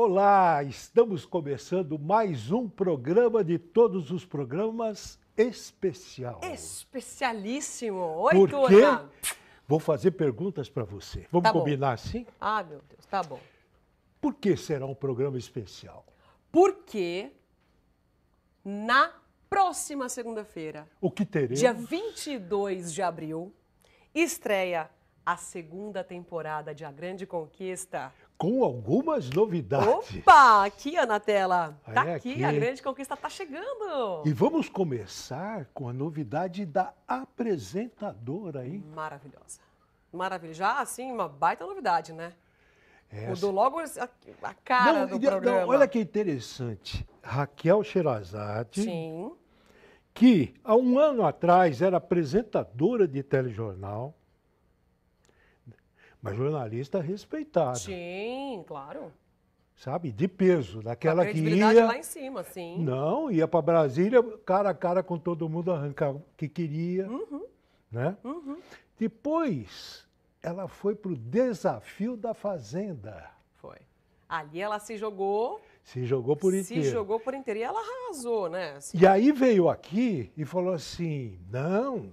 Olá, estamos começando mais um programa de todos os programas especial. Especialíssimo. Oi, Porque Vou fazer perguntas para você. Vamos tá combinar assim? Ah, meu Deus, tá bom. Por que será um programa especial? Porque na próxima segunda-feira, o que teremos? Dia 22 de abril, estreia a segunda temporada de A Grande Conquista com algumas novidades. Opa, aqui Ana na tela. É, tá aqui, aqui, a grande conquista tá chegando. E vamos começar com a novidade da apresentadora, hein? Maravilhosa. maravilhosa, Já, assim, uma baita novidade, né? Essa. É Mudou assim. logo a, a cara não, do não, programa. Não, olha que interessante. Raquel Sherazade, Sim. que há um ano atrás era apresentadora de telejornal, mas jornalista respeitado. Sim, claro. Sabe, de peso, daquela que ia. lá em cima, sim. Não, ia para Brasília, cara a cara com todo mundo, arrancar o que queria. Uhum. Né? Uhum. Depois, ela foi para o desafio da Fazenda. Foi. Ali ela se jogou. Se jogou por inteiro. Se jogou por inteiro. E ela arrasou, né? Assim. E aí veio aqui e falou assim: não,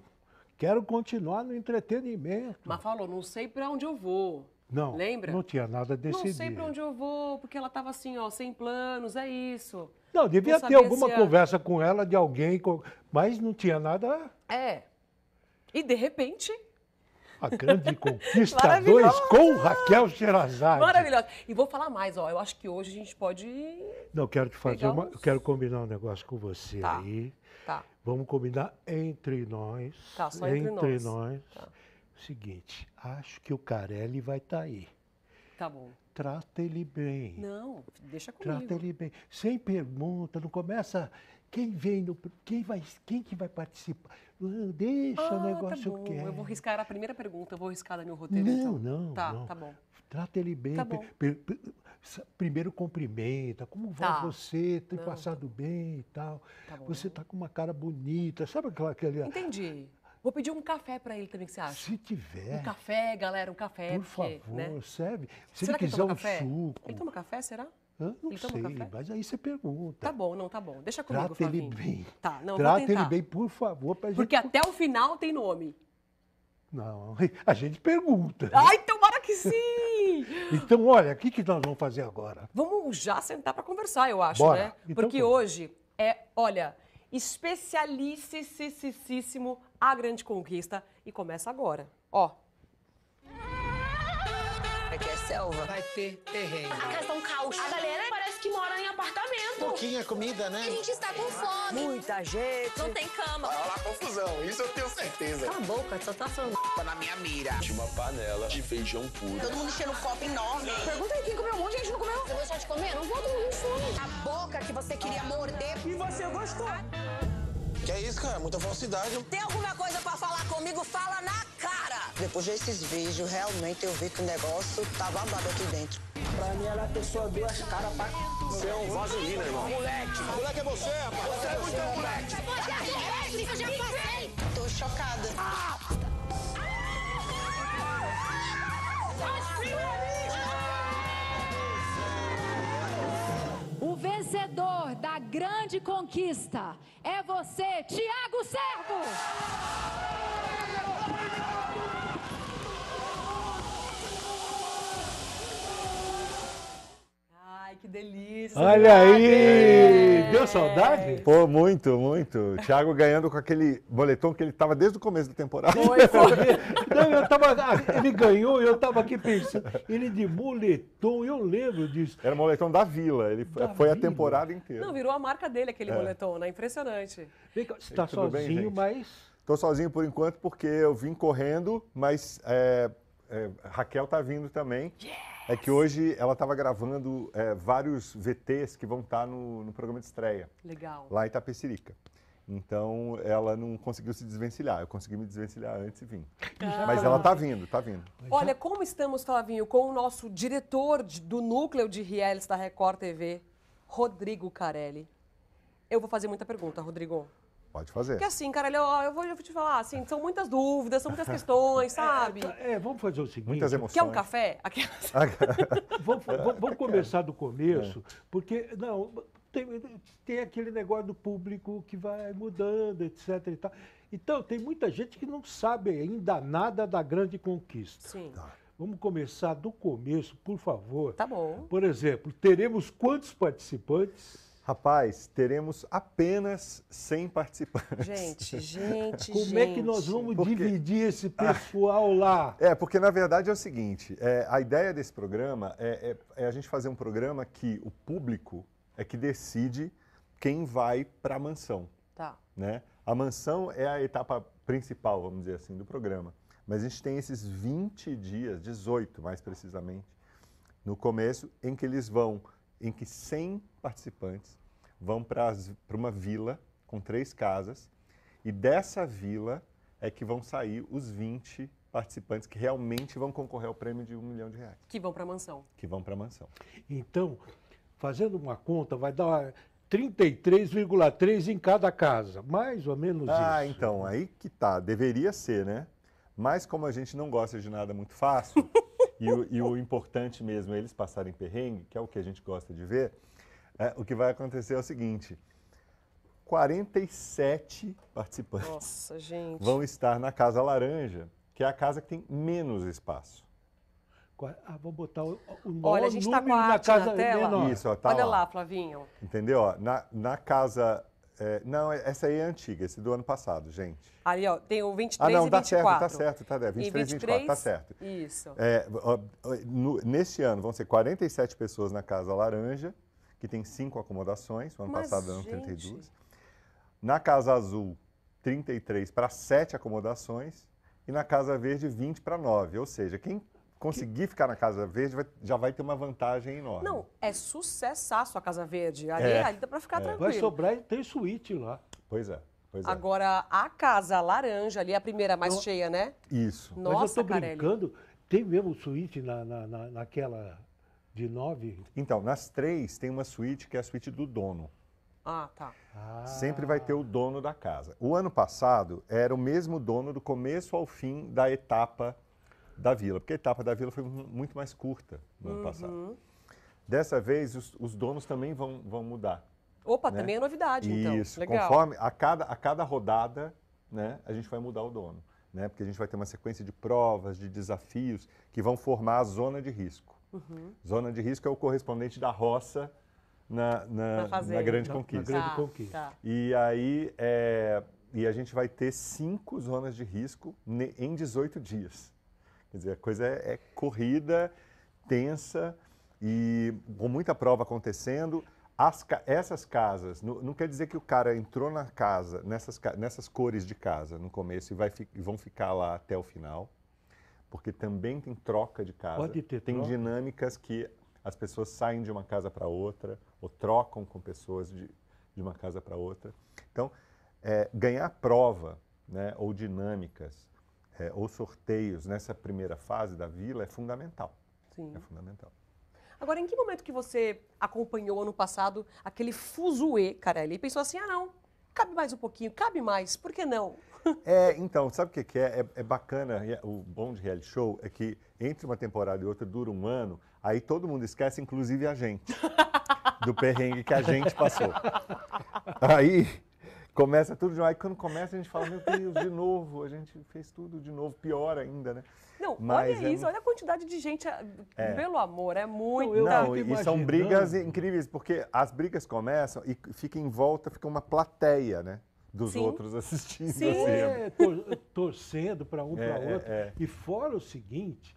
Quero continuar no entretenimento. Mas falou, não sei para onde eu vou. Não. Lembra? Não tinha nada decidido. Não sei para onde eu vou, porque ela estava assim, ó, sem planos, é isso. Não, devia não ter alguma conversa com ela de alguém, mas não tinha nada. É. E de repente. A grande conquista 2 com Raquel Sherazade. Maravilhosa. E vou falar mais, ó. Eu acho que hoje a gente pode. Não, quero te fazer uns... uma. Eu quero combinar um negócio com você tá. aí. Tá. Vamos combinar entre nós. Tá, só entre, entre nós. nós tá. Seguinte, acho que o Carelli vai estar tá aí. Tá bom. Trata ele bem. Não, deixa comigo. Trata ele bem. Sem pergunta, não começa quem vem no, quem vai quem que vai participar ah, deixa ah, o tá negócio tá bom. quieto eu vou riscar a primeira pergunta eu vou riscar da meu roteiro não então. não tá não. tá bom trata ele bem tá bom primeiro cumprimenta, como vai tá. você, tem Não. passado bem e tal. Tá você está com uma cara bonita, sabe aquela... aquela... Ah, Entendi. Vou pedir um café para ele também, que você acha? Se tiver. Um café, galera, um café. Por porque, favor, né? serve. Se será ele quiser ele um café? suco... Ele toma café, será? não ele sei, mas aí você pergunta. Tá bom, não, tá bom. Deixa comigo, Trata Flavinho. ele bem. Tá, não, Trata ele bem, por favor. Pra Porque gente... até o final tem nome. Não, a gente pergunta. Ai, tomara que sim! Então, olha, o que, que nós vamos fazer agora? Vamos já sentar para conversar, eu acho, Bora. né? Então, Porque como? hoje é, olha, especialicíssimo a grande conquista e começa agora. Ó. Aqui é selva. Vai ter terreno. A casa é um caos. A galera parece que mora em apartamento. Pouquinha comida, né? A gente está com fome. Muita gente. Não tem cama. Vai rolar confusão, isso eu tenho certeza. Cala a boca, só tá falando tapa na minha mira. Tinha uma panela de feijão puro. Todo mundo enchendo um copo enorme. Pergunta aí quem comeu um monte, a gente não comeu. Você gostou de comer? não vou dormir fome. A boca que você queria morder. E você gostou. Que é isso, cara? Muita falsidade. Tem alguma coisa pra falar comigo? Fala na cara! Depois desses vídeos, realmente eu vi que o negócio tá babado aqui dentro. Pra mim, ela é pessoa duas caras pra... Você é um vaselina, irmão. Moleque! Moleque é você, rapaz! Você é muito moleque! Você é moleque! Eu já passei! Tô chocada. Ah! O vencedor da grande conquista é você, Tiago Servo! Ai, que delícia! Olha aí! Deu saudade? Pô, muito, muito. Thiago ganhando com aquele boletom que ele tava desde o começo da temporada. Foi, foi. Não, eu tava, ele ganhou, e eu tava aqui pensando, ele de boletom, eu lembro disso. Era um boletom da Vila, ele da foi Vila. a temporada inteira. Não, virou a marca dele aquele é. boletom, né? Impressionante. Você tá Tudo sozinho, bem, mas... Tô sozinho por enquanto porque eu vim correndo, mas... É é, Raquel tá vindo também. Yes! É que hoje ela estava gravando é, vários VTs que vão estar tá no, no, programa de estreia. Legal. Lá em Itapecerica. Então ela não conseguiu se desvencilhar. Eu consegui me desvencilhar antes e vim. Ah. Mas ela tá vindo, tá vindo. Olha, como estamos, Flavinho, com o nosso diretor de, do núcleo de Rieles da Record TV, Rodrigo Carelli. Eu vou fazer muita pergunta, Rodrigo. Pode fazer. Porque assim, cara, eu, eu, vou, eu vou te falar, assim, são muitas dúvidas, são muitas questões, é, sabe? É, é, vamos fazer o seguinte. Muitas emoções. Quer um café? Aquelas... vamos, vamos, começar do começo, é. porque, não, tem, tem aquele negócio do público que vai mudando, etc e tal. Então, tem muita gente que não sabe ainda nada da grande conquista. Sim. Tá. Vamos começar do começo, por favor. Tá bom. Por exemplo, teremos quantos participantes? Rapaz, teremos apenas 100 participantes. Gente, gente, Como gente. é que nós vamos porque... dividir esse ah. pessoal lá? É, porque na verdade é o seguinte, é, a ideia desse programa é, é, é a gente fazer um programa que o público é que decide quem vai para a mansão. Tá. Né? A mansão é a etapa principal, vamos dizer assim, do programa. Mas a gente tem esses 20 dias, 18 mais precisamente, no começo, em que eles vão em que 100 participantes vão para uma vila com três casas e dessa vila é que vão sair os 20 participantes que realmente vão concorrer ao prêmio de um milhão de reais. Que vão para a mansão. Que vão para a mansão. Então, fazendo uma conta, vai dar 33,3 em cada casa, mais ou menos ah, isso. Ah, então, aí que tá, deveria ser, né? Mas como a gente não gosta de nada muito fácil, E o, e o importante mesmo é eles passarem perrengue, que é o que a gente gosta de ver. É, o que vai acontecer é o seguinte: 47 participantes Nossa, vão estar na Casa Laranja, que é a casa que tem menos espaço. Ah, vou botar o, o Olha, a gente está com a arte na né, tela. Isso, ó, tá Olha lá, lá Flavinho. Entendeu? Ó, na, na casa é, não, é, essa aí é antiga, esse do ano passado, gente. Ali, ó, tem o 23 ah, não, e tá 24. Tá certo, tá certo, tá certo, 23 e 24, 23, tá certo. Isso. É, no, neste ano vão ser 47 pessoas na Casa Laranja, que tem cinco acomodações, o ano Mas, passado eram 32. Na Casa Azul, 33 para 7 acomodações e na Casa Verde, 20 para 9. Ou seja, quem conseguir ficar na Casa Verde, vai, já vai ter uma vantagem enorme. Não, é sucessaço a Casa Verde. Ali, é. ali dá para ficar é. tranquilo. Vai sobrar tem suíte lá. Pois é. Pois é. Agora, a Casa Laranja ali é a primeira mais Não. cheia, né? Isso. Nossa, Mas eu tô Carelli. brincando, tem mesmo suíte na, na, na, naquela de nove? Então, nas três tem uma suíte que é a suíte do dono. Ah, tá. Ah. Sempre vai ter o dono da casa. O ano passado era o mesmo dono do começo ao fim da etapa da Vila, porque a etapa da Vila foi muito mais curta no uhum. ano passado. Uhum. Dessa vez, os, os, donos também vão, vão mudar. Opa, né? também é novidade, então. Isso, conforme a cada, a cada rodada, né, a gente vai mudar o dono. Né, porque a gente vai ter uma sequência de provas, de desafios, que vão formar a zona de risco. Uhum. Zona de risco é o correspondente da roça na, na, na, na grande conquista. Na grande tá, conquista. Tá. E aí, é, e a gente vai ter cinco zonas de risco em 18 dias. Quer dizer, a coisa é, é corrida, tensa e com muita prova acontecendo. As, essas casas, não, não, quer dizer que o cara entrou na casa, nessas, nessas cores de casa no começo e, vai, e vão ficar lá até o final, porque também tem troca de casa. Pode ter Tem troca. dinâmicas que as pessoas saem de uma casa para outra ou trocam com pessoas de, de uma casa para outra. Então, é, ganhar prova né, ou dinâmicas é, ou sorteios nessa primeira fase da vila é fundamental. Sim. É fundamental. Agora, em que momento que você acompanhou ano passado aquele fuzuê, Carelli, e pensou assim, ah não, cabe mais um pouquinho, cabe mais, por que não? É, então, sabe o que, é? é? é? bacana, é, o bom de reality show é que entre uma temporada e outra dura um ano, aí todo mundo esquece, inclusive a gente, do perrengue que a gente passou. Aí, Começa tudo de novo. Aí quando começa, a gente fala, meu Deus, de novo. A gente fez tudo de novo, pior ainda, né? Não, Mas olha é isso, olha a quantidade de gente. Ah, é. Pelo amor, é muito. Não, não e são brigas incríveis, porque as brigas começam e fica em volta, fica uma plateia, né? Dos Sim. outros assistindo. Sim. Assim. É, torcendo para um, para é, é, outro. É. E fora o seguinte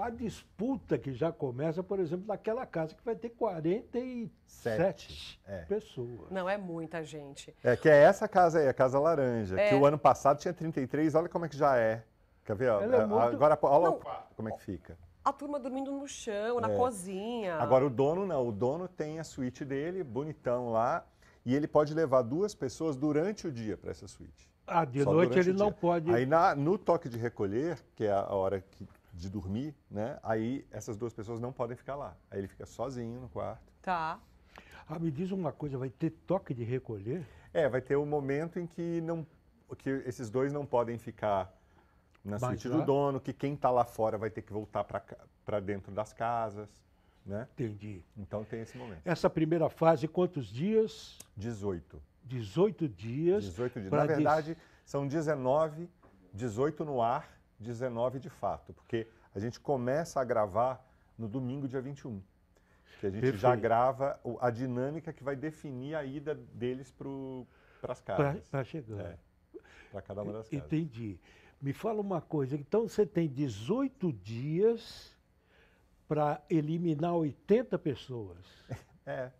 a disputa que já começa, por exemplo, naquela casa que vai ter 47 Sete. É. pessoas. Não é muita gente. É que é essa casa aí, a Casa Laranja, é. que o ano passado tinha 33, olha como é que já é. Quer ver? É, é muito... Agora, olha Não. como é que fica. A turma dormindo no chão, na é. cozinha. Agora, o dono não. O dono tem a suíte dele, bonitão lá, e ele pode levar duas pessoas durante o dia para essa suíte. Ah, de Só noite ele não pode. Aí na, no toque de recolher, que é a hora que de dormir, né? Aí essas duas pessoas não podem ficar lá. Aí ele fica sozinho no quarto. Tá. Ah, me diz uma coisa, vai ter toque de recolher? É, vai ter o um momento em que não que esses dois não podem ficar na Mas suíte do dono, que quem está lá fora vai ter que voltar para dentro das casas, né? Entendi. Então tem esse momento. Essa primeira fase, quantos dias? 18. 18 dias. 18 dias. Na verdade, são 19, 18 no ar 19 de fato, porque a gente começa a gravar no domingo, dia 21. Que a gente Perfeito. já grava a dinâmica que vai definir a ida deles para as casas. Para chegar. É, para cada uma das casas. Entendi. Me fala uma coisa, então você tem 18 dias para eliminar 80 pessoas. É.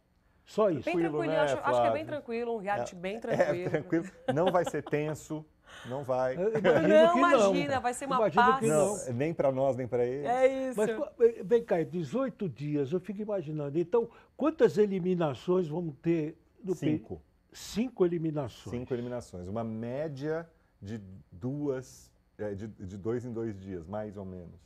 Só isso. Bem tranquilo, né, acho, acho, que é bem tranquilo, um reality é, bem é, tranquilo. É, tranquilo. Não vai ser tenso. Não vai. Não, imagina, vai ser uma paz. Não, nem para nós, nem para eles. É isso. Mas, eh, vem cá, 18 dias, eu fico imaginando. Então, quantas eliminações vamos ter? No Cinco. Cinco eliminações. Cinco eliminações. Uma média de duas, eh, de, de dois em dois dias, mais ou menos.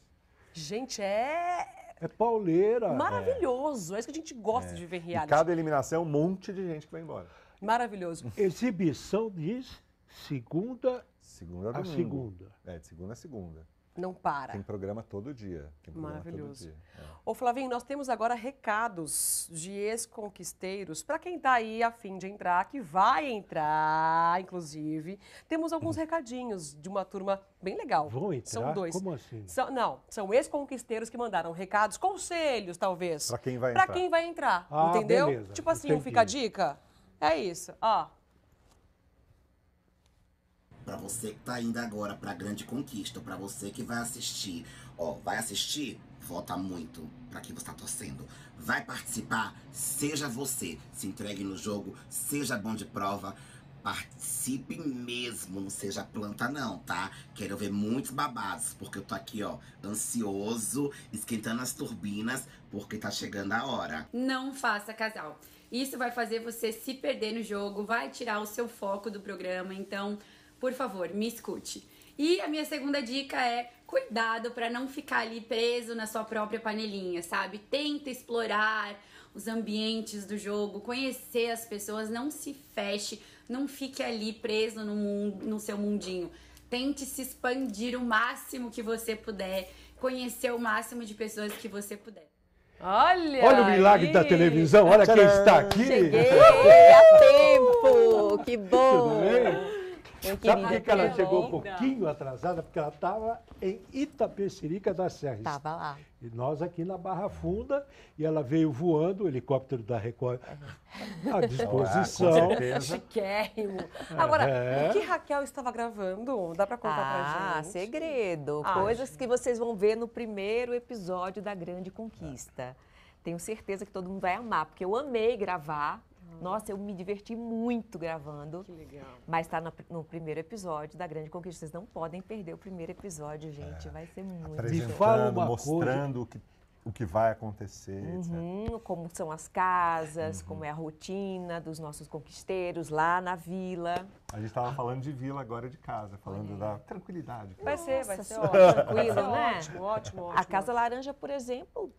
Gente, é, é pauleira. Maravilhoso. É. é, isso que a gente gosta é. de ver reality. E cada eliminação é um monte de gente que vai embora. Maravilhoso. Exibição diz. Segunda, segunda a, segunda. É, de segunda a segunda. Não para. Tem programa todo dia. Programa Maravilhoso. Todo dia, é. Ô Flavinho, nós temos agora recados de ex-conquisteiros. Para quem está aí a fim de entrar, que vai entrar, inclusive, temos alguns recadinhos de uma turma bem legal. Vão entrar? São dois. Como assim? São, não, são ex-conquisteiros que mandaram recados, conselhos, talvez. Para quem vai pra entrar. Para quem vai entrar, ah, entendeu? Beleza. Tipo assim, um fica a dica? É isso, ó para você que tá indo agora pra grande conquista, para você que vai assistir, ó, vai assistir, vota muito para quem você tá torcendo. Vai participar, seja você, se entregue no jogo, seja bom de prova, participe mesmo, não seja planta não, tá? Quero ver muitos babados, porque eu tô aqui, ó, ansioso, esquentando as turbinas, porque tá chegando a hora. Não faça casal. Isso vai fazer você se perder no jogo, vai tirar o seu foco do programa, então por favor, me escute. E a minha segunda dica é cuidado para não ficar ali preso na sua própria panelinha, sabe? Tenta explorar os ambientes do jogo, conhecer as pessoas, não se feche, não fique ali preso no, mundo, no seu mundinho. Tente se expandir o máximo que você puder, conhecer o máximo de pessoas que você puder. Olha! Olha o milagre aí. da televisão, olha Tcharam. quem está aqui! Cheguei a tempo! Que bom! Tudo bem? Eu Sabe por que, que ela chegou um pouquinho atrasada? Porque ela estava em Itapecerica da Serra. Estava lá. E nós aqui na Barra Funda, e ela veio voando, o helicóptero da Record à disposição. Ah, Chiquérrimo. Agora, é. o que Raquel estava gravando? Dá para contar ah, pra gente? Ah, segredo. Coisas que vocês vão ver no primeiro episódio da Grande Conquista. Ah. Tenho certeza que todo mundo vai amar, porque eu amei gravar nossa, eu me diverti muito gravando. Que legal. Mas está no, no, primeiro episódio da Grande Conquista. Vocês não podem perder o primeiro episódio, gente. É. Vai ser muito Apresentando, mostrando o que o que vai acontecer, uhum, como são as casas, uhum. como é a rotina dos nossos conquisteiros lá na vila. A gente estava falando de vila agora de casa, falando da tranquilidade. Vai ser, vai ser ótimo, tranquilo, né? Ótimo, ótimo, ótimo. A casa laranja, por exemplo,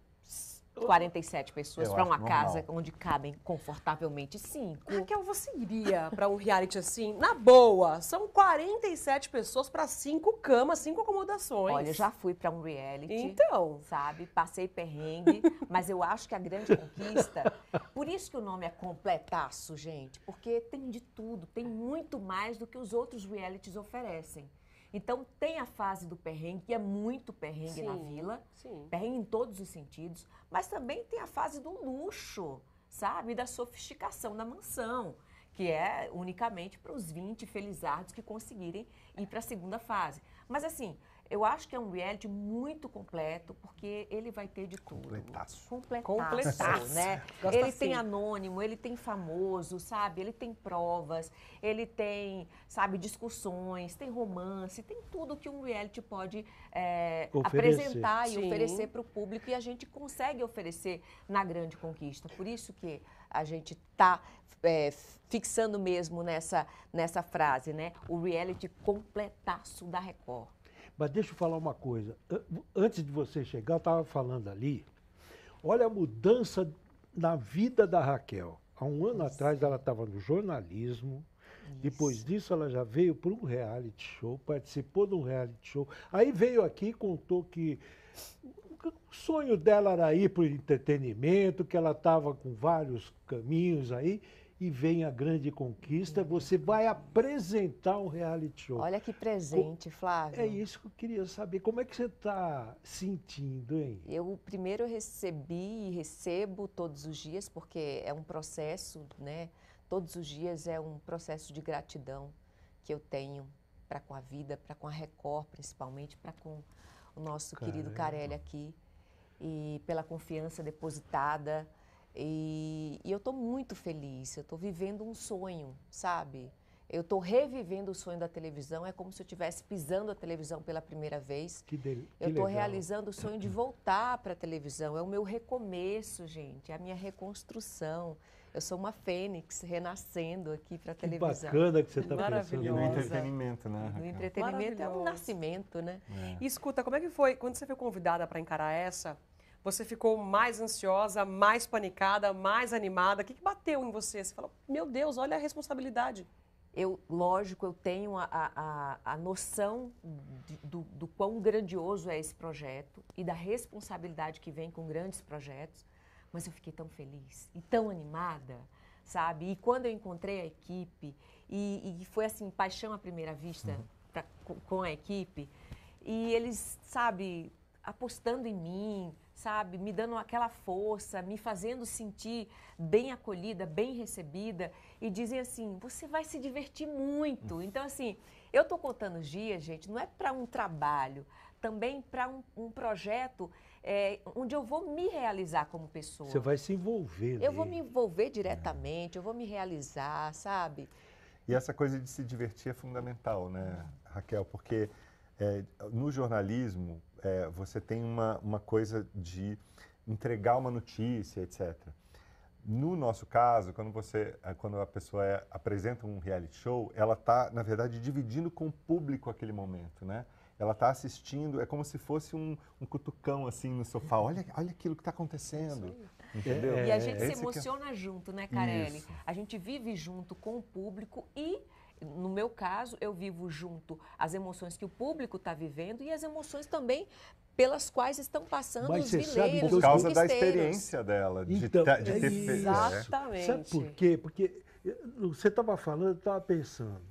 47 pessoas para uma normal. casa onde cabem confortavelmente cinco. Raquel, você iria para um reality assim? Na boa, são 47 pessoas para cinco camas, cinco acomodações. Olha, eu já fui para um reality. Então. Sabe? Passei perrengue, mas eu acho que a grande conquista. Por isso que o nome é completaço, gente, porque tem de tudo, tem muito mais do que os outros realities oferecem. Então tem a fase do perrengue, que é muito perrengue sim, na vila, sim. perrengue em todos os sentidos, mas também tem a fase do luxo, sabe? Da sofisticação da mansão, que é unicamente para os 20 felizardos que conseguirem ir para a segunda fase. Mas assim, eu acho que é um reality muito completo, porque ele vai ter de tudo. Completaço. Completaço, Completaço. né? ele assim. tem anônimo, ele tem famoso, sabe? Ele tem provas, ele tem, sabe, discussões, tem romance, tem tudo que um reality pode é, apresentar e Sim. oferecer para o público e a gente consegue oferecer na grande conquista. Por isso que a gente está é, eh, fixando mesmo nessa, nessa frase, né? O reality completaço da Record. Mas deixa eu falar uma coisa. Antes de você chegar, eu estava falando ali. Olha a mudança na vida da Raquel. Há um ano Isso. atrás ela estava no jornalismo. Isso. Depois disso, ela já veio para um reality show, participou de um reality show. Aí veio aqui e contou que o sonho dela era ir para o entretenimento, que ela estava com vários caminhos aí e vem a grande conquista, uhum. você vai apresentar um reality show. Olha que presente, Flávio. É isso que eu queria saber. Como é que você está sentindo, hein? Eu primeiro recebi e recebo todos os dias, porque é um processo, né? Todos os dias é um processo de gratidão que eu tenho para com a vida, para com a Record, principalmente, para com o nosso Caramba. querido Carelli aqui. E pela confiança depositada. E, e eu estou muito feliz, eu estou vivendo um sonho, sabe? Eu estou revivendo o sonho da televisão, é como se eu estivesse pisando a televisão pela primeira vez. Que del... Eu estou realizando o sonho de voltar para a televisão, é o meu recomeço, gente, é a minha reconstrução. Eu sou uma fênix renascendo aqui para a televisão. bacana que você está pensando. no entretenimento, né? Raquel? No entretenimento é um nascimento, né? É. E escuta, como é que foi, quando você foi convidada para encarar essa, você ficou mais ansiosa, mais panicada, mais animada? O que, que bateu em você? Você falou, meu Deus, olha a responsabilidade. Eu, lógico, eu tenho a, a, a noção de, do, do quão grandioso é esse projeto e da responsabilidade que vem com grandes projetos, mas eu fiquei tão feliz e tão animada, sabe? E quando eu encontrei a equipe, e, e foi assim, paixão à primeira vista uhum. pra, com a equipe, e eles, sabe, apostando em mim, sabe, me dando aquela força, me fazendo sentir bem acolhida, bem recebida e dizem assim: "Você vai se divertir muito". Hum. Então assim, eu tô contando os dias, gente, não é para um trabalho, também para um, um, projeto é, onde eu vou me realizar como pessoa. Você vai se envolver. Eu vou me envolver é. diretamente, é. eu vou me realizar, sabe? E essa coisa de se divertir é fundamental, né, hum. Raquel? Porque é, no jornalismo, é, você tem uma, uma coisa de entregar uma notícia, etc. No nosso caso, quando você, eh, quando a pessoa é, apresenta um reality show, ela está, na verdade, dividindo com o público aquele momento, né? Ela está assistindo, é como se fosse um, um, cutucão assim no sofá. Olha, olha aquilo que está acontecendo. Entendeu? É, e a é, gente se é emociona é... junto, né, Carelli? Isso. A gente vive junto com o público e no meu caso, eu vivo junto as emoções que o público está vivendo e as emoções também pelas quais estão passando Mas os vileiros, sabe, Por causa da experiência dela, de, então, tá, de, de é ter né? Exatamente. Sabe por quê? Porque eh, você estava falando, eu estava pensando.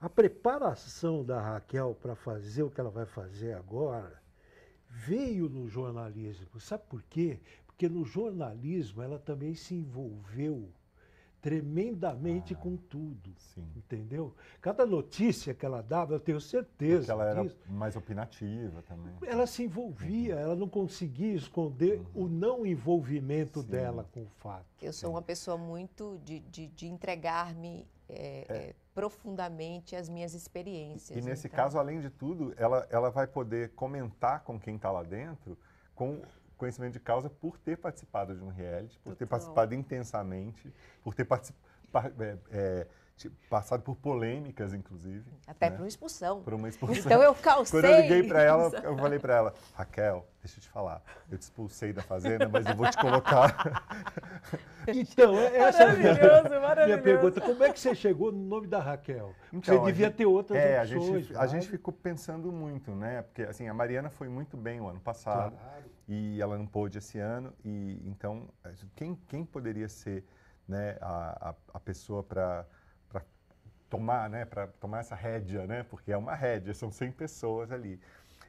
A preparação da Raquel para fazer o que ela vai fazer agora veio no jornalismo. Sabe por quê? Porque no jornalismo ela também se envolveu tremendamente ah, com tudo. Sim. Entendeu? Cada notícia que ela dava, eu tenho certeza. Porque ela disso. era mais opinativa também. Ela se envolvia, uhum. ela não conseguia esconder uhum. o não envolvimento Sim. dela com o fato. Eu sou Sim. uma pessoa muito de, de, de entregar-me. É, é. É, profundamente as minhas experiências. E, nesse então. caso, além de tudo, ela, ela vai poder comentar com quem está lá dentro com conhecimento de causa por ter participado de um reality, por Total. ter participado intensamente, por ter participado. É, é, passado por polêmicas, inclusive. Até né? por uma expulsão. Por uma expulsão. Então eu calcei. Quando eu liguei para ela, eu falei para ela, Raquel, deixa eu te falar, eu te expulsei da fazenda, mas eu vou te colocar. então, é essa maravilhoso, maravilhoso. minha pergunta, como é que você chegou no nome da Raquel? então, você devia gente, ter outras é, opções. A gente, a gente ficou pensando muito, né? Porque assim, a Mariana foi muito bem o ano passado claro. e ela não pôde esse ano e então quem quem poderia ser, né, a, a, a pessoa para tomar, né, para tomar essa rédea, né, porque é uma rédea, são 100 pessoas ali.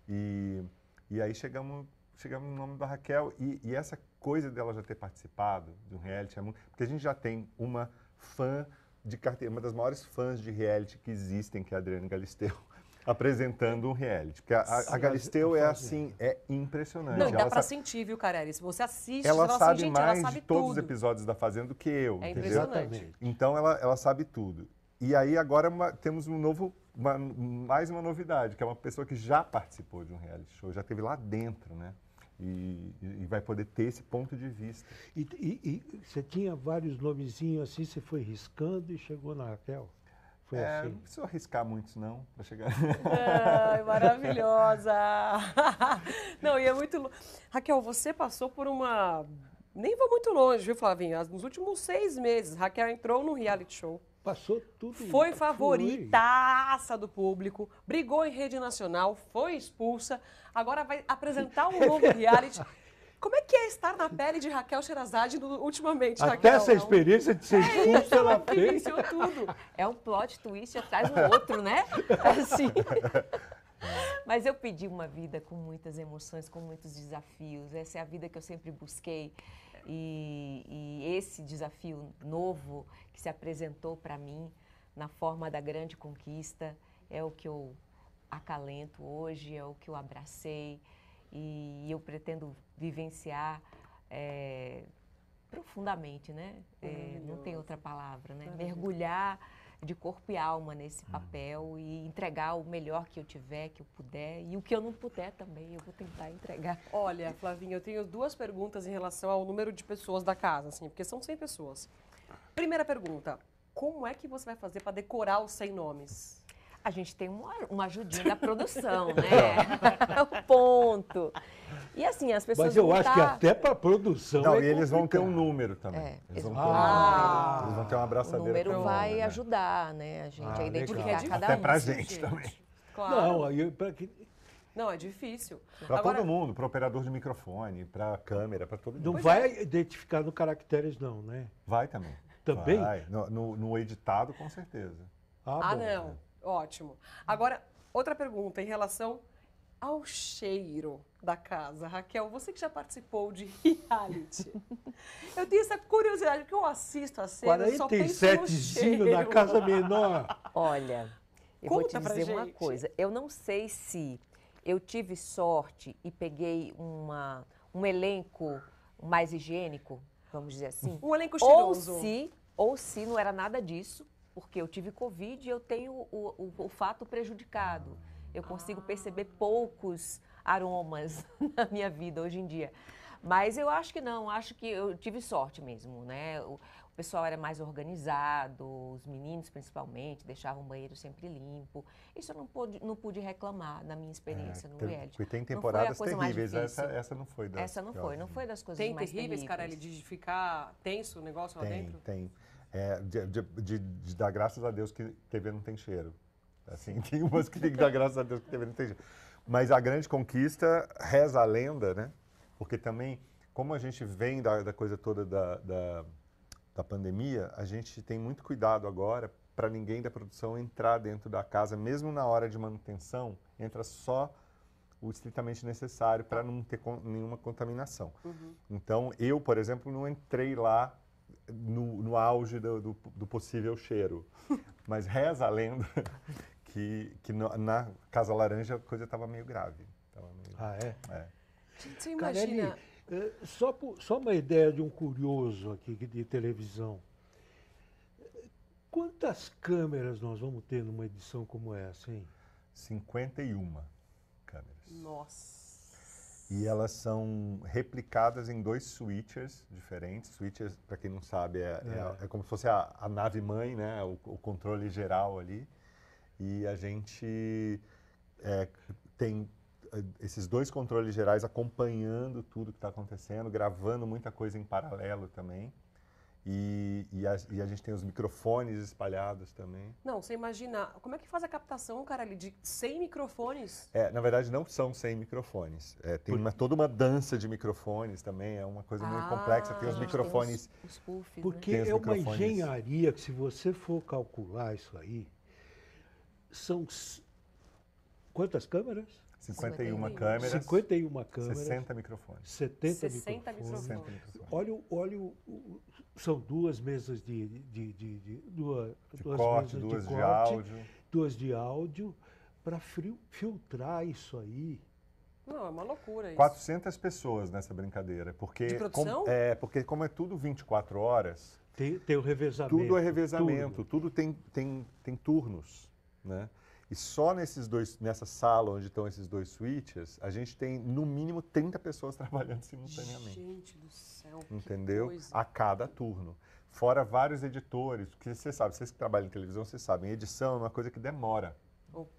E, e aí chegamos, chegamos no nome da Raquel e, e essa coisa dela já ter participado de um reality é muito, porque a gente já tem uma fã de carteira, uma das maiores fãs de reality que existem, que é a Adriana Galisteu apresentando um reality. Porque a, Sim, a Galisteu é assim, é impressionante. Não, dá ela pra sabe... sentir, viu, Carelli? Se você assiste, ela, ela sabe assim, mais ela sabe de tudo. todos os episódios da Fazenda do que eu. É entendeu? impressionante. Então ela, ela sabe tudo. E aí agora uma, temos um novo, uma, mais uma novidade, que é uma pessoa que já participou de um reality show, já esteve lá dentro, né? E, e, vai poder ter esse ponto de vista. E, e, e você tinha vários nomezinhos assim, você foi riscando e chegou na Raquel? Foi é, assim? Não precisa arriscar muitos, não, para chegar. Ai, maravilhosa! não, e é muito. Raquel, você passou por uma. Nem vou muito longe, viu, Flavinho? Nos últimos seis meses, Raquel entrou num reality show. Passou tudo. Foi favoritaça do público, brigou em rede nacional, foi expulsa, agora vai apresentar um novo reality. Como é que é estar na pele de Raquel Sherazade ultimamente, Até Raquel? essa experiência de ser é expulsa, é, ela fez. tudo. É um plot twist atrás do outro, né? Assim. Mas eu pedi uma vida com muitas emoções, com muitos desafios. Essa é a vida que eu sempre busquei. E, e esse desafio novo que se apresentou para mim na forma da grande conquista é o que eu acalento hoje, é o que eu abracei e eu pretendo vivenciar é, profundamente, né? É, não tem outra palavra, né? Mergulhar de corpo e alma nesse hum. papel e entregar o melhor que eu tiver, que eu puder e o que eu não puder também, eu vou tentar entregar. Olha, Flavinha, eu tenho duas perguntas em relação ao número de pessoas da casa, assim, porque são 100 pessoas. Primeira pergunta, como é que você vai fazer para decorar os 100 nomes? A gente tem uma, uma ajudinha da produção, né? É. É o ponto. E assim, as pessoas. Mas eu acho tá... que até para produção. Não, é e eles vão ter um número também. É, eles, vão ah, ter um, eles vão ter uma abraçadeira. O número vai né? ajudar, né, a gente ah, a é identificar legal. É cada até um. a para gente também. Claro. Não, aí para que. Não, é difícil. Para Agora... todo mundo, para operador de microfone, para câmera, para todo mundo. Não pois vai é. identificar no caracteres, não, né? Vai também. Também? Vai. No, no, no, editado, com certeza. Ah, ah não. Ótimo. Agora, outra pergunta em relação ao cheiro da casa. Raquel, você que já participou de reality, eu tenho essa curiosidade, porque eu assisto a cena e só penso da casa menor. Olha, eu Conta vou te dizer uma coisa. Eu não sei se eu tive sorte e peguei uma, um elenco mais higiênico, vamos dizer assim. Um elenco cheiroso. Ou se, ou se não era nada disso, porque eu tive Covid e eu tenho o, o, o fato prejudicado. Eu consigo ah. perceber poucos aromas na minha vida hoje em dia. Mas eu acho que não, acho que eu tive sorte mesmo, né? O, o pessoal era mais organizado, os meninos principalmente, deixavam o banheiro sempre limpo. Isso eu não pude, não pude reclamar na minha experiência é, no reality. E tem temporadas terríveis, essa, essa não foi. Das, essa não foi, não foi né? das coisas tem mais terríveis. Tem terríveis, cara, ele de ficar tenso o negócio tem, lá dentro? Tem, é, de, de, de, de, dar graças a Deus que TV não tem cheiro. Assim, tem umas que tem que dar graças a Deus que TV não tem cheiro. Mas a grande conquista reza a lenda, né? Porque também, como a gente vem da, da coisa toda da, da, da pandemia, a gente tem muito cuidado agora para ninguém da produção entrar dentro da casa, mesmo na hora de manutenção, entra só o estritamente necessário para não ter con nenhuma contaminação. Uhum. Então, eu, por exemplo, não entrei lá no, no auge do, do, do possível cheiro, mas reza a lenda que, que no, na Casa Laranja a coisa estava meio grave. Tava meio... Ah, é? é. Gente, você imagina... Carelli, eh, é, só, por, só uma ideia de um curioso aqui de televisão. Quantas câmeras nós vamos ter numa edição como essa, hein? 51 câmeras. Nossa! E elas são replicadas em dois switchers diferentes. Switchers, para quem não sabe, é, é, é. é, como se fosse a, a nave-mãe, né? O, o controle geral ali. E a gente é, tem eh, esses dois controles gerais acompanhando tudo que está acontecendo, gravando muita coisa em paralelo também. E, e, a, e, a, gente tem os microfones espalhados também. Não, você imagina, como é que faz a captação, cara, ali, de 100 microfones? É, na verdade, não são 100 microfones. É, tem uma, toda uma dança de microfones também, é uma coisa ah, meio complexa. Tem os microfones... Né? Tem os, os puffs, Porque né? é uma engenharia que, se você for calcular isso aí, são quantas câmeras? 51, 51 câmeras. 51 câmeras. 60 microfones. 70 60 microfones. microfones. Olha, olha são duas mesas de, de, de, de duas, duas corte, mesas duas de, corte, áudio. Duas de áudio para filtrar isso aí. Não, é uma loucura isso. 400 pessoas nessa brincadeira. Porque, de produção? Com, é, porque como é tudo 24 horas... Tem, tem o revezamento. Tudo é revezamento, tudo, tudo tem, tem, tem turnos. Né? E só nesses dois, nessa sala onde estão esses dois switches, a gente tem no mínimo 30 pessoas trabalhando simultaneamente. Gente do céu, Entendeu? A cada turno. Fora vários editores, porque você sabe, vocês que trabalham em televisão, vocês sabem, edição é uma coisa que demora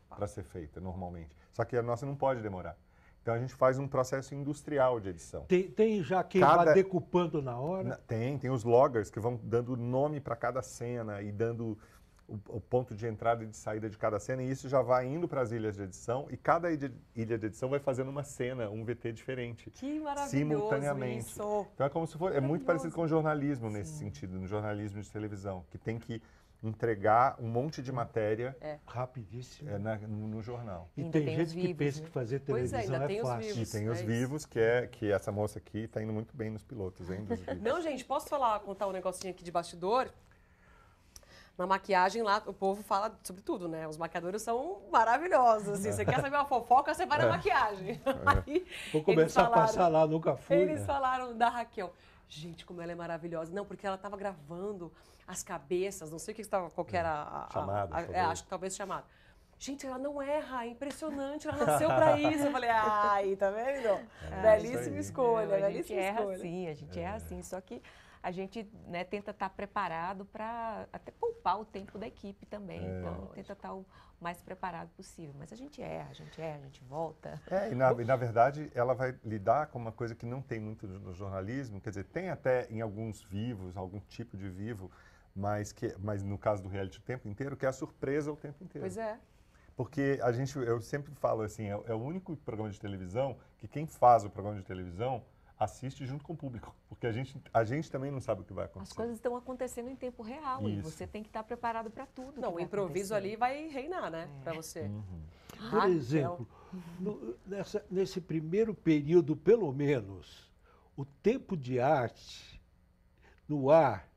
para ser feita normalmente. Só que a nossa não pode demorar. Então a gente faz um processo industrial de edição. Tem, tem já quem cada... vai decupando na hora? Tem, tem os loggers que vão dando nome para cada cena e dando o, o, ponto de entrada e de saída de cada cena, e isso já vai indo para as ilhas de edição, e cada ilha de edição vai fazendo uma cena, um VT diferente. Que maravilhoso Simultaneamente. Isso. Então é como se fosse, é muito parecido com o jornalismo Sim. nesse sentido, no jornalismo de televisão, que tem que entregar um monte de matéria é. rapidíssimo é, na, no, no, jornal. E, né? é, é e tem, tem, gente vivos, que pensa né? que fazer televisão é, é fácil. Vivos, e tem os vivos, que é que essa moça aqui está indo muito bem nos pilotos, hein? Não, gente, posso falar, contar um negocinho aqui de bastidor? na maquiagem lá o povo fala sobre tudo, né? Os maquiadores são maravilhosos. Assim, você quer saber uma fofoca, você vai na é. maquiagem. É. Vou começar falaram, a passar lá, nunca fui. Eles né? falaram da Raquel. Gente, como ela é maravilhosa. Não, porque ela estava gravando as cabeças, não sei o que estava, qual que é. era a. chamada. A, a, é, acho que talvez chamada. Gente, ela não erra, é impressionante, ela nasceu para isso. Eu falei, ai, tá vendo? É, belíssima escolha, belíssima escolha. A gente erra sim, a gente erra é. sim, só que a gente né, tenta estar tá preparado para até poupar o tempo da equipe também. É, então, lógico. tenta estar tá o mais preparado possível. Mas a gente é a gente é a gente volta. É, e na, e na verdade, ela vai lidar com uma coisa que não tem muito no jornalismo. Quer dizer, tem até em alguns vivos, algum tipo de vivo, mas, que, mas no caso do reality o tempo inteiro, que é a surpresa o tempo inteiro. Pois é. Porque a gente, eu sempre falo assim, é, é o único programa de televisão que quem faz o programa de televisão assiste junto com o público, porque a gente, a gente também não sabe o que vai acontecer. As coisas estão acontecendo em tempo real Isso. e você tem que estar preparado para tudo. Não, o improviso ali vai reinar, né, é. para você. Uhum. Ah, Por ah, exemplo, no, nessa, nesse primeiro período, pelo menos, o tempo de arte no ar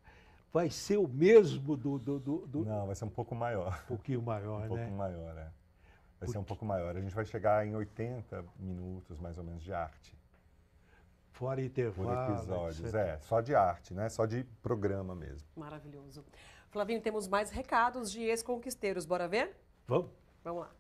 vai ser o mesmo do, do, do, do... Não, vai ser um pouco maior. Um pouquinho maior, um né? Um pouco maior, é. Vai ser um pouco maior. A gente vai chegar em 80 minutos, mais ou menos, de arte. Fora intervalos. Por episódios, é. Só de arte, né? Só de programa mesmo. Maravilhoso. Flavinho, temos mais recados de ex-conquisteiros. Bora ver? Vamos. Vamos lá.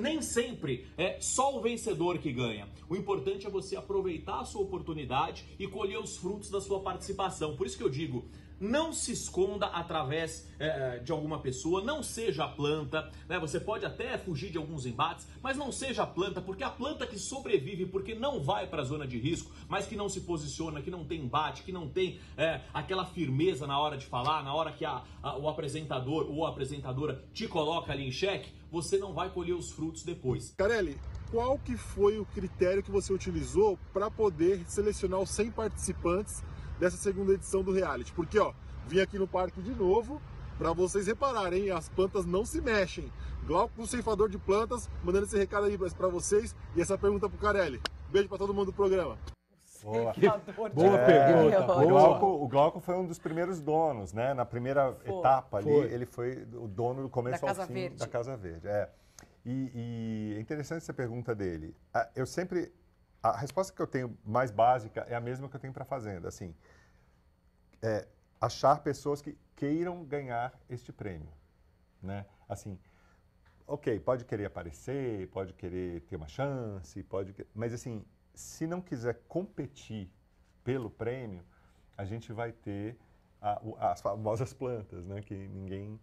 Nem sempre é só o vencedor que ganha. O importante é você aproveitar a sua oportunidade e colher os frutos da sua participação. Por isso que eu digo, não se esconda através é, de alguma pessoa, não seja a planta, né? Você pode até fugir de alguns embates, mas não seja a planta, porque a planta que sobrevive, porque não vai para a zona de risco, mas que não se posiciona, que não tem embate, que não tem é, aquela firmeza na hora de falar, na hora que a, a, o apresentador ou a apresentadora te coloca ali em xeque, você não vai colher os frutos depois. Carelli, qual que foi o critério que você utilizou para poder selecionar os 100 participantes dessa segunda edição do reality. Porque, ó, vim aqui no parque de novo para vocês repararem, as plantas não se mexem. Glauco, ceifador de plantas, mandando esse recado aí para vocês e essa pergunta pro Carelli. Beijo para todo mundo do programa. Boa, boa pergunta. O, Glauco, o Glauco foi um dos primeiros donos, né? Na primeira foi. etapa ali, foi. ele foi o dono do começo da ao fim Verde. da Casa Verde. É. E, e é interessante essa pergunta dele. Ah, eu sempre a resposta que eu tenho mais básica é a mesma que eu tenho para fazenda, assim, é achar pessoas que queiram ganhar este prêmio, né? Assim, ok, pode querer aparecer, pode querer ter uma chance, pode, mas assim, se não quiser competir pelo prêmio, a gente vai ter a, as famosas plantas, né? Que ninguém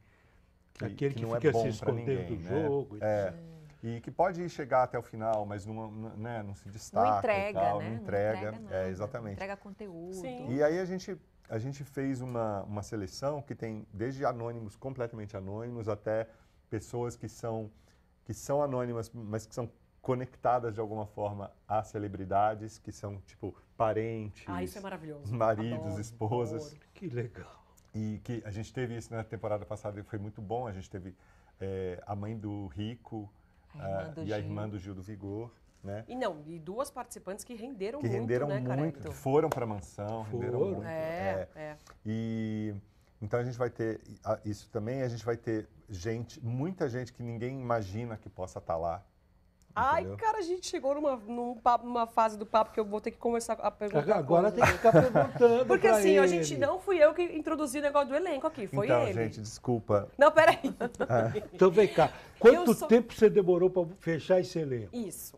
que, Aquele que, que não é fica é bom se escondendo ninguém, do né? jogo. É e que pode chegar até o final, mas não, né, não se destaca. Não entrega, tal, né? Não entrega, não entrega é, exatamente. entrega conteúdo. Sim. E aí a gente, a gente fez uma, uma seleção que tem desde anônimos, completamente anônimos, até pessoas que são, que são anônimas, mas que são conectadas de alguma forma a celebridades, que são, tipo, parentes. Ah, isso é maravilhoso. Maridos, adoro, esposas. Que legal. E que a gente teve isso na temporada passada e foi muito bom. A gente teve é, a mãe do Rico, é, e a irmã do Gil do Vigor. Né? E não, e duas participantes que renderam que muito, renderam né, muito, então. foram para a mansão, foram. renderam muito. É, é. é. E então a gente vai ter ah, isso também, a gente vai ter gente, muita gente que ninguém imagina que possa estar tá lá, Ai, cara, a gente chegou numa, numa fase do papo que eu vou ter que começar a perguntar. Agora coisa. tem que ficar perguntando. Porque assim, ele. a gente não fui eu que introduzi o negócio do elenco aqui, foi então, ele. Gente, desculpa. Não, peraí. Ah. Então vem cá. Quanto sou... tempo você demorou para fechar esse elenco? Isso.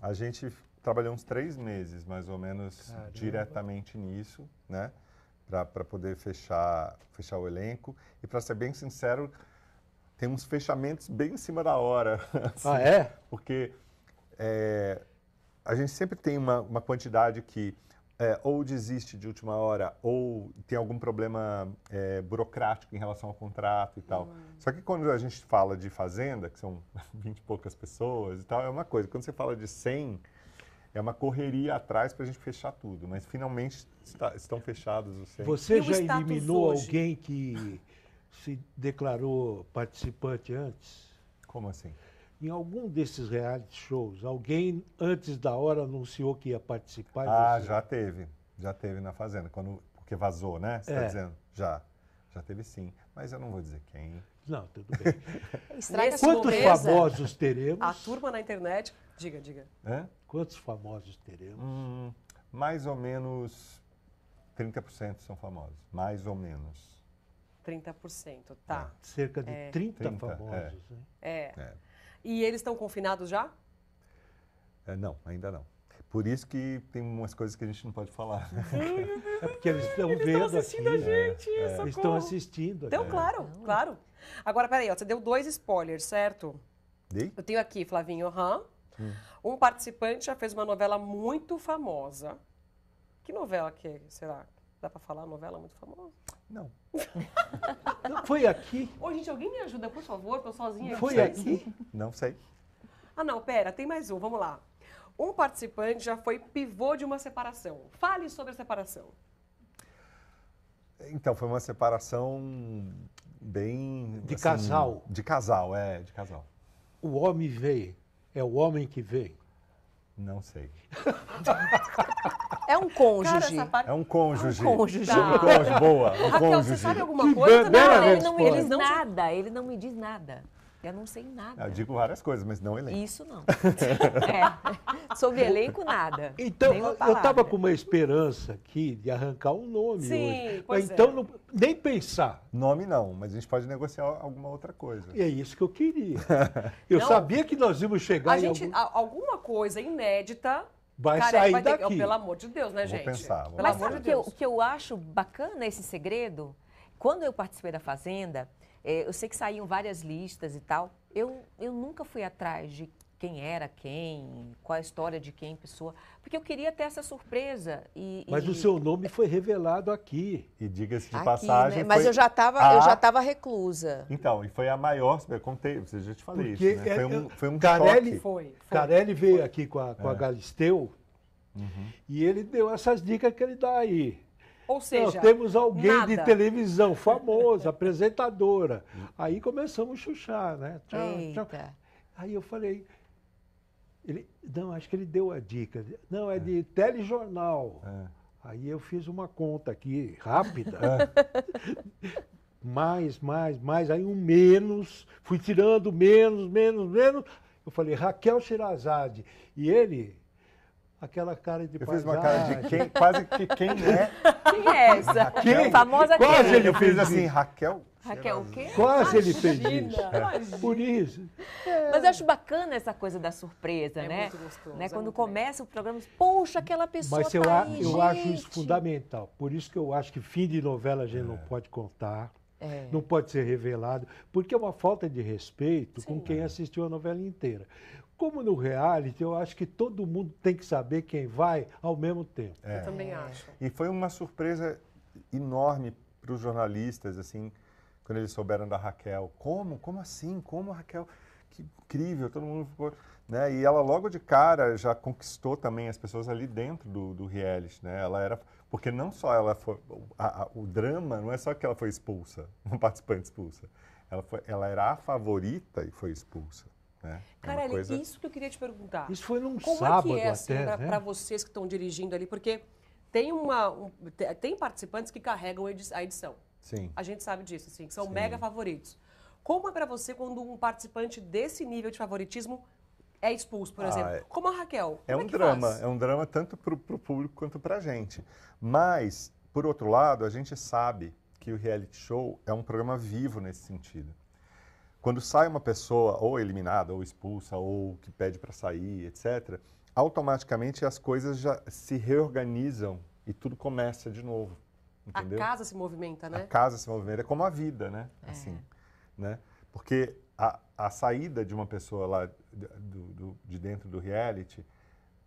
A gente trabalhou uns três meses, mais ou menos, Caramba. diretamente nisso, né? Para poder fechar, fechar o elenco. E para ser bem sincero, tem uns fechamentos bem em cima da hora. Assim, ah, é? Porque é, a gente sempre tem uma, uma quantidade que é, ou desiste de última hora ou tem algum problema é, burocrático em relação ao contrato e tal. Hum. Só que quando a gente fala de fazenda, que são 20 e poucas pessoas e tal, é uma coisa. Quando você fala de 100, é uma correria atrás para a gente fechar tudo. Mas finalmente está, estão fechados os 100. Você já eliminou hoje? alguém que se declarou participante antes. Como assim? Em algum desses reality shows, alguém antes da hora anunciou que ia participar? Ah, você... já teve. Já teve na Fazenda. Quando, porque vazou, né? Você está é. dizendo? Já. Já teve sim. Mas eu não vou dizer quem. Não, tudo bem. Quantos famosos teremos? A turma na internet. Diga, diga. É? Quantos famosos teremos? Hum, mais ou menos 30% são famosos. Mais ou menos. 30%, tá. É, cerca de é. 30, 30 famosos. É. Né? É. é. E eles estão confinados já? É, não, ainda não. Por isso que tem umas coisas que a gente não pode falar. Né? é porque eles estão eles vendo estão assistindo aqui. a né? gente, é, é. Estão assistindo. Então, é. claro, claro. Agora, peraí, ó, você deu dois spoilers, certo? Dei? Eu tenho aqui, Flavinho, uhum. hum. um participante já fez uma novela muito famosa. Que novela que, será? Dá para falar novela muito famosa? Não. Foi aqui? Ô, gente, alguém me ajuda, por favor, tô sozinha aqui. Foi aqui? Não sei. Ah, não, pera, tem mais um, vamos lá. Um participante já foi pivô de uma separação. Fale sobre a separação. Então, foi uma separação bem. De assim, casal. De casal, é, de casal. O homem vê, é o homem que vê. Não sei. É um cônjuge. Cara, parte... É um cônjuge. É um cônjuge. Tá. Um cônjuge. Boa. Um Raquel, cônjuge. você sabe alguma coisa? Não, ele não me diz nada. Ele não me diz nada. Eu não sei nada. Eu digo várias coisas, mas não elenco. Isso não. é. Sobre elenco, nada. Então, eu estava com uma esperança aqui de arrancar um nome Sim, hoje. Mas é. então, não, nem pensar. Nome não, mas a gente pode negociar alguma outra coisa. E é isso que eu queria. Eu não, sabia que nós íamos chegar a em gente, algum... alguma coisa inédita vai Cara, sair vai ter... daqui. Oh, pelo amor de Deus, né, vou gente? Pensar, vou Mas sabe o que eu acho bacana esse segredo? Quando eu participei da Fazenda, é, eu sei que saíam várias listas e tal. Eu, eu nunca fui atrás de quem era quem, qual a história de quem pessoa, porque eu queria ter essa surpresa. E, Mas e... o seu nome foi revelado aqui. E diga-se de aqui, passagem. Né? Mas foi... eu já estava a... eu já estava reclusa. Então, e foi a maior, eu contei, você já te falei porque isso. Né? É, foi um, foi um Carelli, choque. foi, Carelli veio foi. aqui com a, com é. a Galisteu uhum. e ele deu essas dicas que ele dá aí. Ou seja, temos alguém nada. de televisão famosa, apresentadora. Aí começamos a chuchar, né? Tchau, Eita. tchau. Aí eu falei, ele, não, acho que ele deu a dica. Não, é, é. de telejornal. É. Aí eu fiz uma conta aqui, rápida. É. mais, mais, mais, aí um menos, fui tirando menos, menos, menos. Eu falei, Raquel Shirazade. E ele aquela cara de Eu fiz uma cara de quem, quase que quem é. Quem é essa? Quem? Famosa Quase quem? ele fez assim, Raquel. Raquel, o quê? Quase ele fez isso. É. Por isso. É. Mas eu acho bacana essa coisa da surpresa, é né? Muito gostoso, né? É Quando muito começa bem. o programa, poxa, aquela pessoa Mas eu, tá aí, eu gente. acho isso fundamental. Por isso que eu acho que fim de novela a gente não é. pode contar. É. Não pode ser revelado, porque é uma falta de respeito Sim. com quem assistiu a novela inteira. Como no reality, eu acho que todo mundo tem que saber quem vai ao mesmo tempo. É. Eu também acho. E foi uma surpresa enorme para os jornalistas, assim, quando eles souberam da Raquel. Como? Como assim? Como a Raquel? Que incrível, todo mundo ficou. Né? E ela logo de cara já conquistou também as pessoas ali dentro do, do reality, né? Ela era porque não só ela foi a, a, o drama não é só que ela foi expulsa, uma participante expulsa, ela foi, ela era a favorita e foi expulsa. Né? É Cara, é coisa... isso que eu queria te perguntar. Isso foi num Como sábado Como é que é, assim, né? né? para vocês que estão dirigindo ali? Porque tem, uma, um, tem participantes que carregam a edição. Sim. A gente sabe disso, assim, que são Sim. mega favoritos. Como é para você quando um participante desse nível de favoritismo é expulso, por ah, exemplo? É como a Raquel. É, é um drama, faz? é um drama tanto para o público quanto para a gente. Mas, por outro lado, a gente sabe que o reality show é um programa vivo nesse sentido. Quando sai uma pessoa ou eliminada, ou expulsa, ou que pede para sair, etc., automaticamente as coisas já se reorganizam e tudo começa de novo. Entendeu? A casa se movimenta, né? A casa se movimenta, é como a vida, né? É. Assim, né? Porque a, a saída de uma pessoa lá de, do, de dentro do reality,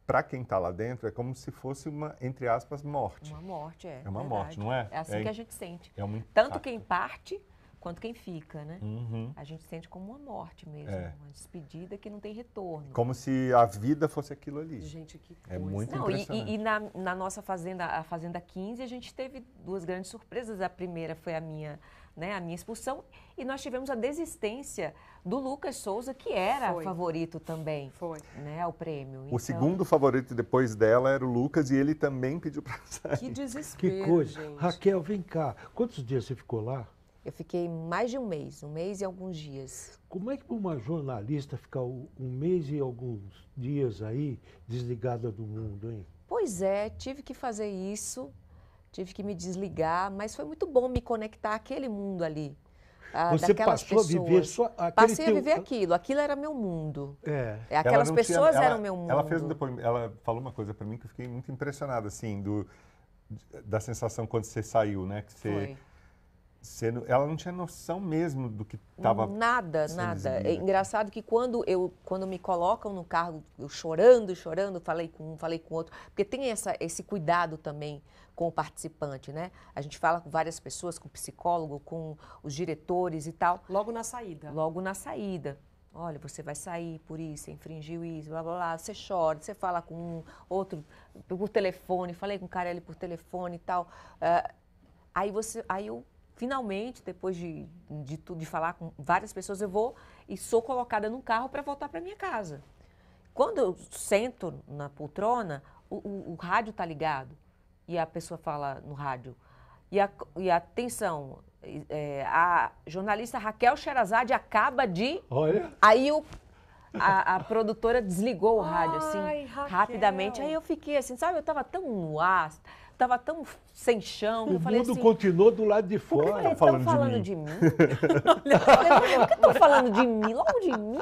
para quem está lá dentro, é como se fosse uma, entre aspas, morte. Uma morte, é. É uma verdade. morte, não é? É assim é, que a gente sente. É um Tanto quem parte quanto quem fica, né? Uhum. A gente sente como uma morte mesmo, é. uma despedida que não tem retorno. Como se a vida fosse aquilo ali. Gente, que é coisa. É muito não, impressionante. E, e na, na, nossa fazenda, a Fazenda 15, a gente teve duas grandes surpresas. A primeira foi a minha, né, a minha expulsão e nós tivemos a desistência do Lucas Souza, que era foi. favorito também. Foi. Né, ao prêmio. O então... segundo favorito depois dela era o Lucas e ele também pediu para sair. Que desespero, Que coisa. Gente. Raquel, vem cá. Quantos dias você ficou lá? Eu fiquei mais de um mês, um mês e alguns dias. Como é que uma jornalista fica um mês e alguns dias aí desligada do mundo, hein? Pois é, tive que fazer isso, tive que me desligar, mas foi muito bom me conectar àquele mundo ali. A, ah, Você passou pessoas. a viver só Passei teu... a viver aquilo, aquilo era meu mundo. É. é aquelas pessoas tinha, ela, eram meu mundo. Ela fez um ela falou uma coisa para mim que eu fiquei muito impressionada assim, do da sensação quando você saiu, né? Que você, foi Sendo, ela não tinha noção mesmo do que estava. Nada, nada. É engraçado que quando eu, quando me colocam no carro, eu chorando, chorando, falei com um, falei com outro, porque tem essa, esse cuidado também com o participante, né? A gente fala com várias pessoas, com o psicólogo, com os diretores e tal. Logo na saída. Logo na saída. Olha, você vai sair por isso, você infringiu isso, blá blá blá. Você chora, você fala com um, outro por telefone, falei com o Carelli por telefone e tal. Uh, aí você, aí eu finalmente, depois de, de, de, de falar com várias pessoas, eu vou e sou colocada num carro para voltar para minha casa. Quando eu sento na poltrona, o, o, o rádio está ligado e a pessoa fala no rádio. E, a, e atenção, é, a jornalista Raquel Sherazade acaba de. Olha. Aí o, a, a produtora desligou o rádio, assim, Ai, rapidamente. Aí eu fiquei assim, sabe? Eu estava tão no ar tava tão sem chão. O eu falei mundo assim, continuou do lado de fora. Por que estão falando, de mim? por que estão falando de mim? Logo de mim?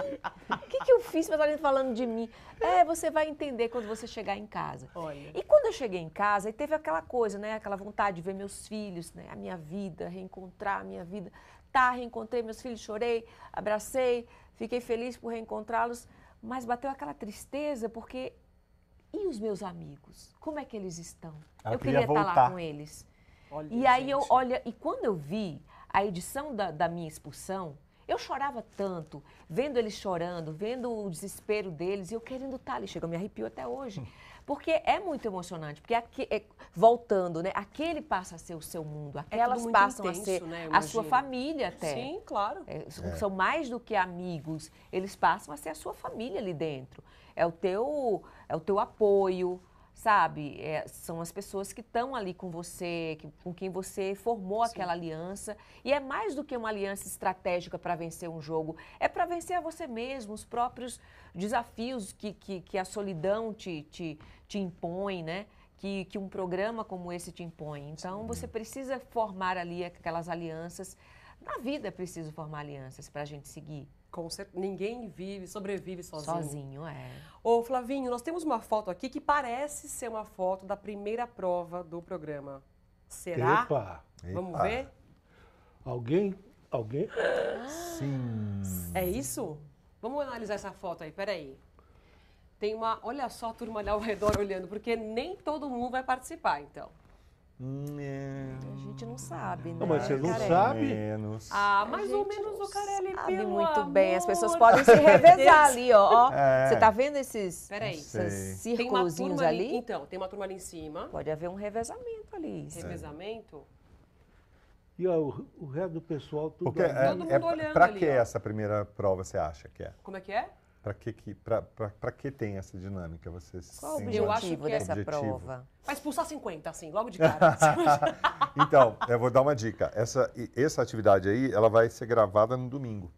O que, que eu fiz para estão falando de mim? É, você vai entender quando você chegar em casa. Olha. E quando eu cheguei em casa, teve aquela coisa, né? Aquela vontade de ver meus filhos, né? A minha vida, reencontrar a minha vida. Tá, reencontrei meus filhos, chorei, abracei, fiquei feliz por reencontrá-los. Mas bateu aquela tristeza, porque e os meus amigos? Como é que eles estão? Eu, eu queria, queria estar tá lá com eles. Olha, e aí gente. eu olha, e quando eu vi a edição da, da minha expulsão, eu chorava tanto, vendo eles chorando, vendo o desespero deles, e eu querendo estar tá ali. Chega, me arrepio até hoje. Hum. Porque é muito emocionante, porque aqui, é, voltando, né? Aquele passa a ser o seu mundo, é aquelas é passam intenso, a ser né, a sua família até. Sim, claro. É, é, são mais do que amigos, eles passam a ser a sua família ali dentro é o teu, é o teu apoio, sabe? É, são as pessoas que estão ali com você, que, com quem você formou Sim. aquela aliança. E é mais do que uma aliança estratégica para vencer um jogo, é para vencer a você mesmo, os próprios desafios que, que, que a solidão te, te, te impõe, né? Que, que um programa como esse te impõe. Então, Sim. você precisa formar ali aquelas alianças. Na vida é preciso formar alianças para a gente seguir. Com certeza. Ninguém vive, sobrevive sozinho. Sozinho, é. Ô, Flavinho, nós temos uma foto aqui que parece ser uma foto da primeira prova do programa. Será? Epa. Vamos Epa. ver? Alguém? Alguém? Sim. É isso? Vamos analisar essa foto aí, peraí. Tem uma. Olha só a turma ali ao redor olhando, porque nem todo mundo vai participar, então. Hum, é... A gente não sabe, né? Não, mas né? você não Carelli. sabe? Menos. Ah, mais ou menos o Carelli sabe muito amor. bem. As pessoas podem se revezar ali, ó. É. Você tá vendo esses, esses círculos ali? ali? Então, tem uma turma ali em cima. Pode haver um revezamento ali. É. Revezamento? É. E ó, o, o resto do pessoal tudo Porque, é, Todo mundo é olhando Pra ali, que ó. essa primeira prova você acha que é? Como é que é? Para que, que, pra, pra, pra que tem essa dinâmica? Você Qual o objetivo dessa prova? Vai expulsar 50, assim, logo de cara. então, eu vou dar uma dica. Essa, essa atividade aí, ela vai ser gravada no domingo.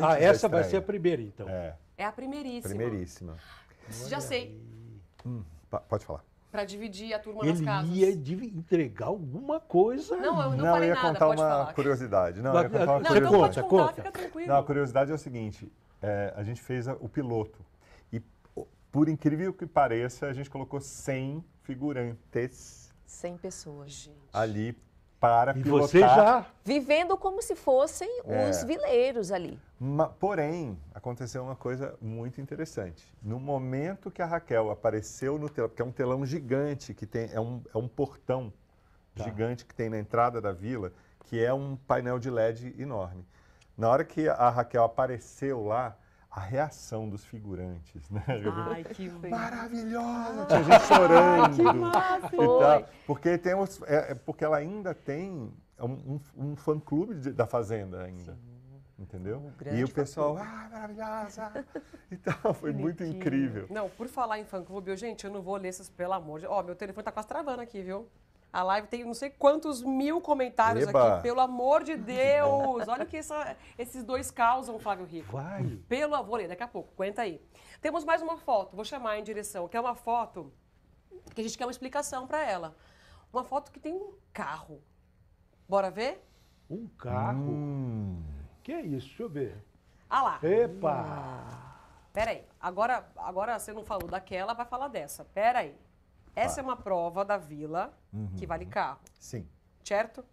ah, essa vai ser a primeira, então. É, é a primeiríssima. Primeiríssima. Olha Já sei. Hum, pode falar. Para dividir a turma Ele nas casas. Ele ia entregar alguma coisa. Não, eu não, não falei eu ia nada, contar uma falar. curiosidade. Não, eu ia contar uma não, curiosidade. Então pode contar, conta, fica tranquilo. Não, a curiosidade é o seguinte, é, a gente fez a, o piloto. E, por incrível que pareça, a gente colocou 100 figurantes. 100 pessoas, gente. Ali para e pilotar. Você já? Vivendo como se fossem é. os vileiros ali. Ma, porém, aconteceu uma coisa muito interessante. No momento que a Raquel apareceu no telão, porque é um telão gigante, que tem, é, um, é um portão tá. gigante que tem na entrada da vila, que é um painel de LED enorme. Na hora que a Raquel apareceu lá, a reação dos figurantes, né? Ai, que Maravilhosa! Tinha gente chorando. Ai, ah, que massa! porque, tem os, é, é, porque ela ainda tem um, um fã-clube da Fazenda ainda. Sim entendeu? Um e o pessoal, ah, maravilhosa! então foi muito incrível. Não, por falar em fã-clube, eu, gente, eu não vou ler esses, pelo amor de... Ó, meu telefone tá quase travando aqui, viu? A live tem não sei quantos mil comentários Eba. aqui. Pelo amor de Deus! Olha o que essa, esses dois causam, Flávio Rico. Vai! Pelo Vou ler daqui a pouco, aguenta aí. Temos mais uma foto, vou chamar em direção, que é uma foto que a gente quer uma explicação para ela. Uma foto que tem um carro. Bora ver? Um carro? Hum. Que é isso? Deixa eu ver. Ah lá. Epa! Peraí, agora, agora você não falou daquela, vai falar dessa. Peraí. Essa é uma prova da vila uhum. que vale uhum. carro. Sim. Certo?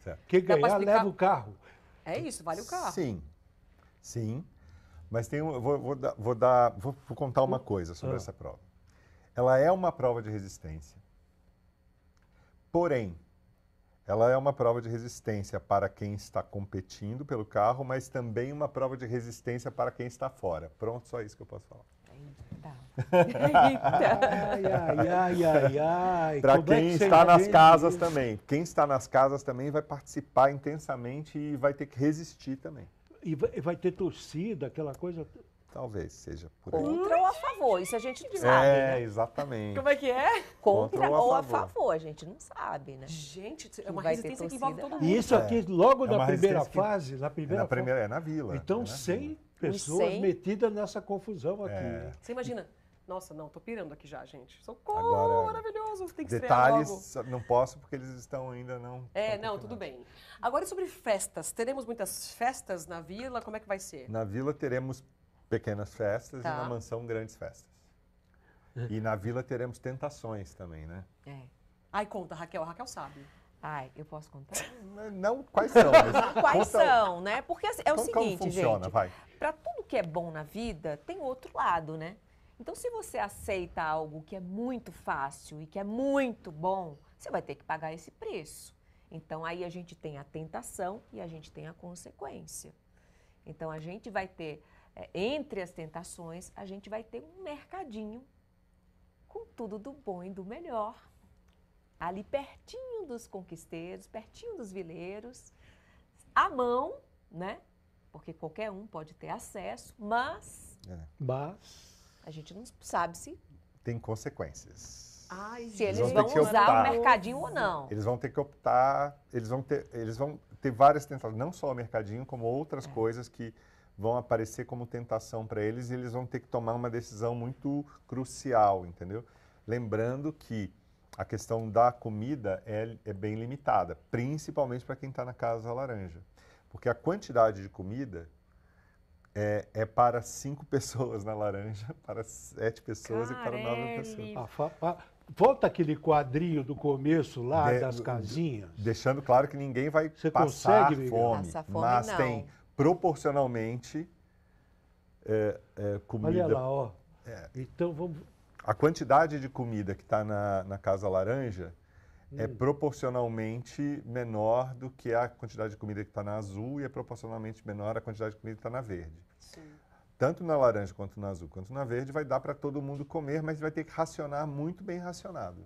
Certo. Quem ganhar explicar... leva o carro. É isso, vale o carro. Sim. Sim. Mas tem um, vou, vou, dar, vou, dar, vou, contar uma coisa sobre ah. essa prova. Ela é uma prova de resistência. Porém, ela é uma prova de resistência para quem está competindo pelo carro, mas também uma prova de resistência para quem está fora. Pronto, só isso que eu posso falar. Entendi ai, ai, ai, ai, ai. Para quem é que está nas casas isso? também. Quem está nas casas também vai participar intensamente e vai ter que resistir também. E vai ter torcida, aquela coisa. Talvez seja por Contra aí. Contra ou a favor, isso a gente não é, sabe. É, exatamente. Como é que é? Contra, Contra ou, a, favor. a favor, a gente não sabe, né? Gente, é uma resistência que envolve todo mundo. E isso aqui, logo é na, é primeira fase, que... na primeira fase, na primeira. é na vila. Então, é na sem. Vila pessoas metidas nessa confusão aqui. É. Você imagina, nossa, não, tô pirando aqui já, gente. Socorro, Agora, é. maravilhoso, tem que Detalhes, logo. não posso porque eles estão ainda não... É, não, tudo bem. Agora e sobre festas? Teremos muitas festas na vila? Como é que vai ser? Na vila teremos pequenas festas tá. e na mansão grandes festas. E na vila teremos tentações também, né? É. Ai, conta, Raquel. A Raquel sabe. Ai, eu posso contar? Não, quais são? quais conta, são, né? Porque assim, é o seguinte, como funciona, gente. Vai. Pra tudo que é bom na vida, tem outro lado, né? Então, se você aceita algo que é muito fácil e que é muito bom, você vai ter que pagar esse preço. Então, aí a gente tem a tentação e a gente tem a consequência. Então, a gente vai ter, é, entre as tentações, a gente vai ter um mercadinho com tudo do bom e do melhor ali pertinho dos conquisteiros, pertinho dos vileiros, à mão, né? Porque qualquer um pode ter acesso, mas. É. Mas. A gente não sabe se. Tem consequências. Ai, se eles, eles vão, vão usar optar. o mercadinho ou não. Eles vão ter que optar, eles vão ter, eles vão ter várias tentações, não só o mercadinho, como outras é. coisas que vão aparecer como tentação para eles e eles vão ter que tomar uma decisão muito crucial, entendeu? Lembrando que a questão da comida é, é bem limitada, principalmente para quem está na casa laranja. Porque a quantidade de comida é, é, para cinco pessoas na laranja, para sete pessoas Caramba. e para nove pessoas. Ah, a, a, volta aquele quadrinho do começo lá de, das casinhas. Deixando claro que ninguém vai Você passar consegue, fome, fome. Mas não. tem proporcionalmente é, é, comida. Olha lá, ó. É. Então vamos. A quantidade de comida que está na, na Casa Laranja é hum. é proporcionalmente menor do que a quantidade de comida que está na azul e é proporcionalmente menor a quantidade de comida que está na verde. Sim. Tanto na laranja quanto na azul quanto na verde vai dar para todo mundo comer, mas vai ter que racionar muito bem racionado.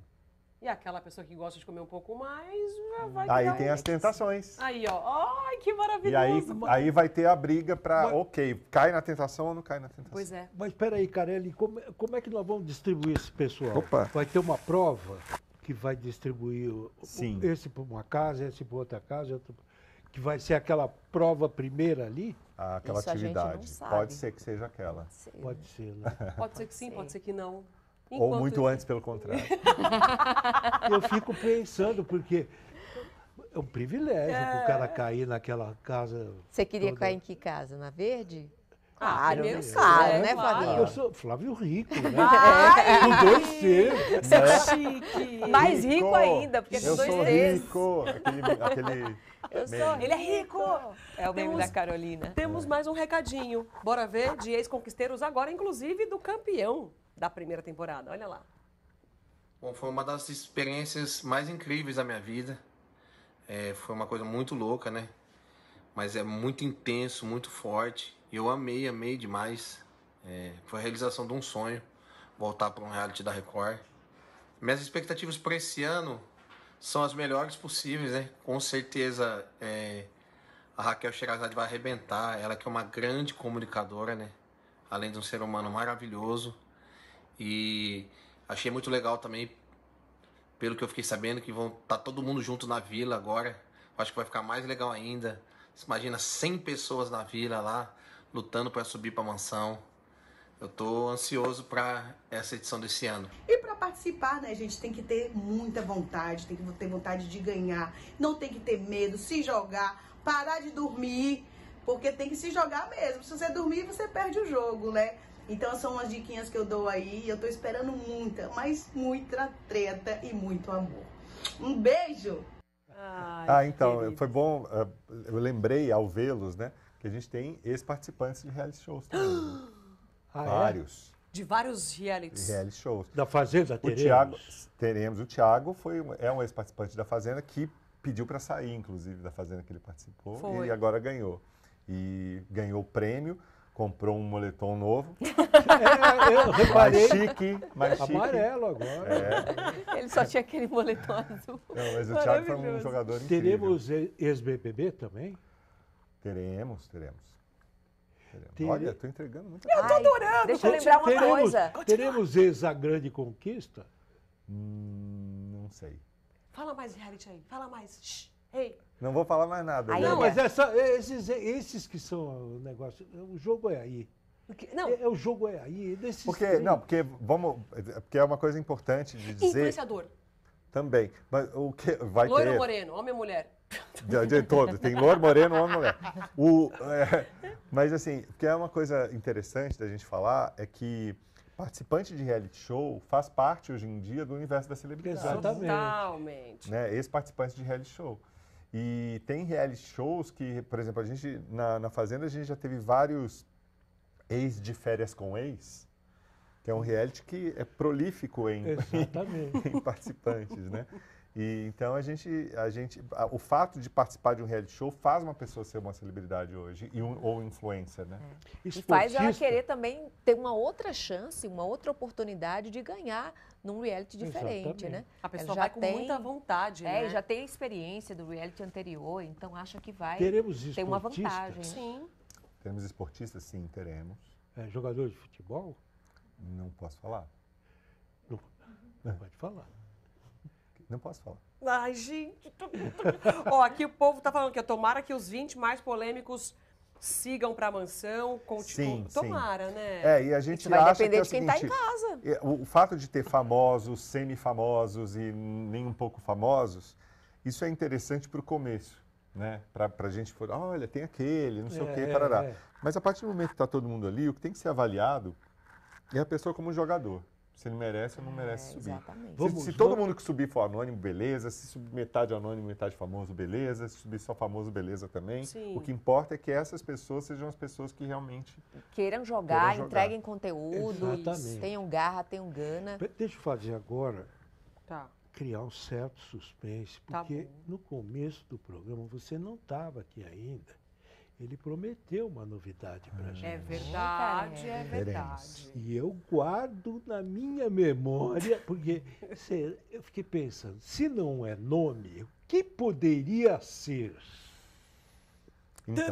E aquela pessoa que gosta de comer um pouco mais vai Aí tem um... as tentações. Aí, ó. Ai, que maravilhoso. E aí, aí vai ter a briga para, mas... ok, cai na tentação ou não cai na tentação. Pois é. Mas peraí, Carelli, como, como é que nós vamos distribuir esse pessoal? Opa. Vai ter uma prova que vai distribuir Sim. esse para uma casa, esse para outra casa, outro... que vai ser aquela prova primeira ali? Ah, aquela Isso atividade. Pode ser que seja aquela. Pode ser, pode né? ser né? Pode, ser que sim, pode ser que não. Enquanto... Ou muito antes, pelo contrário. eu fico pensando, porque é um privilégio é. o cara cair naquela casa. Você queria toda... cair em que casa? Na verde? Ah, claro, né? claro, é, né, claro, né, Flavinho? Eu sou Flávio Rico, né? com dois Cs. né? chique. Mais rico, rico ainda, porque eu dois sou rico. Aquele, aquele eu meme. sou, ele é rico. É o meme temos, da Carolina. Temos mais um recadinho. Bora ver de ex-conquisteiros agora, inclusive do campeão da primeira temporada. Olha lá. Bom, foi uma das experiências mais incríveis da minha vida. É, foi uma coisa muito louca, né? Mas é muito intenso, muito forte. Eu amei, amei demais. É, foi a realização de um sonho voltar para um reality da Record. Minhas expectativas para esse ano são as melhores possíveis, né? Com certeza é, a Raquel Sherazade vai arrebentar. Ela que é uma grande comunicadora, né? Além de um ser humano maravilhoso. E achei muito legal também, pelo que eu fiquei sabendo, que vão estar tá todo mundo junto na vila agora. Acho que vai ficar mais legal ainda. Você imagina 100 pessoas na vila lá, lutando para subir para a mansão. Eu tô ansioso para essa edição desse ano. E para participar, né, gente, tem que ter muita vontade, tem que ter vontade de ganhar, não tem que ter medo, se jogar, parar de dormir, porque tem que se jogar mesmo. Se você dormir, você perde o jogo, né? Então são umas diquinhas que eu dou aí. Eu tô esperando muita, mas muita treta e muito amor. Um beijo! Ai, ah, então, querido. foi bom. Eh, eu lembrei ao vê-los, né? Que a gente tem ex-participantes de reality shows né? Ah, é? vários. É? De vários realities. Reality shows. Da Fazenda teremos? O Thiago, teremos. O Thiago foi, é um ex-participante da Fazenda que pediu para sair, inclusive, da Fazenda que ele participou. Foi. E agora ganhou. E ganhou o prêmio comprou um moletom novo. É, eu reparei. Mais chique, mais chique. Amarelo agora. É. Ele só tinha aquele moletom azul. Não, mas o Thiago foi um jogador teremos incrível. Teremos ex-BBB também? Teremos, teremos. teremos. Olha, estou entregando muito. Eu estou adorando. Deixa eu lembrar uma teremos, coisa. Teremos ex a grande conquista? Hum, não sei. Fala mais, reality aí. Fala mais. Shhh. Não vou falar mais nada. Aí, não, é mas essa, é, esses, é, esses que são o negócio. O jogo é aí. não. É, o jogo é aí. Desses porque, não, porque vamos. Porque é uma coisa importante de dizer. Influenciador. Também. Mas o que vai ter... moreno, homem ou mulher? De, de todo. Tem loiro, moreno, homem ou mulher. O, é, mas assim, o que é uma coisa interessante da gente falar é que participante de reality show faz parte hoje em dia do universo da celebridade. Exatamente. Né? Esse participante de reality show. E tem reality shows que, por exemplo, a gente na, na Fazenda a gente já teve vários ex de férias com ex, que é um reality que é prolífico em, em, em participantes, né? E, então a gente, a gente, a, o fato de participar de um reality show faz uma pessoa ser uma celebridade hoje e um, ou influencer, né? É. E faz ela querer também ter uma outra chance, uma outra oportunidade de ganhar num reality diferente, né? Exatamente. né? A pessoa já vai com tem, muita vontade, é, né? já tem a experiência do reality anterior, então acha que vai teremos ter uma vantagem. Né? Sim. Teremos esportistas, sim, teremos. É, jogador de futebol? Não posso falar. Não, não pode falar. Não posso falar. Ai, gente. Ó, aqui o povo tá falando que tomara que os 20 mais polêmicos sigam para a mansão, continuem. Tomara, sim. né? É, e a gente, vai acha depender que é de quem está em casa. É, o fato de ter famosos, semifamosos e nem um pouco famosos, isso é interessante para o começo. Né? Para a gente falar, olha, tem aquele, não sei é, o quê, é, é, parará. É, é. Mas a partir do momento que está todo mundo ali, o que tem que ser avaliado é a pessoa como jogador se ele merece ou não merece é, subir. Exatamente. Se, vamos, se todo vamos... mundo que subir for anônimo, beleza. Se subir metade anônimo, metade famoso, beleza. Se subir só famoso, beleza também. Sim. O que importa é que essas pessoas sejam as pessoas que realmente queiram jogar, jogar. entreguem conteúdo, Exatamente. tenham garra, tenham gana. Deixa eu fazer agora. Tá. Criar um certo suspense, tá porque tá no começo do programa você não estava aqui ainda ele prometeu uma novidade para a é gente. É verdade, é verdade. E eu guardo na minha memória, porque se, eu fiquei pensando, se não é nome, o que poderia ser? Então,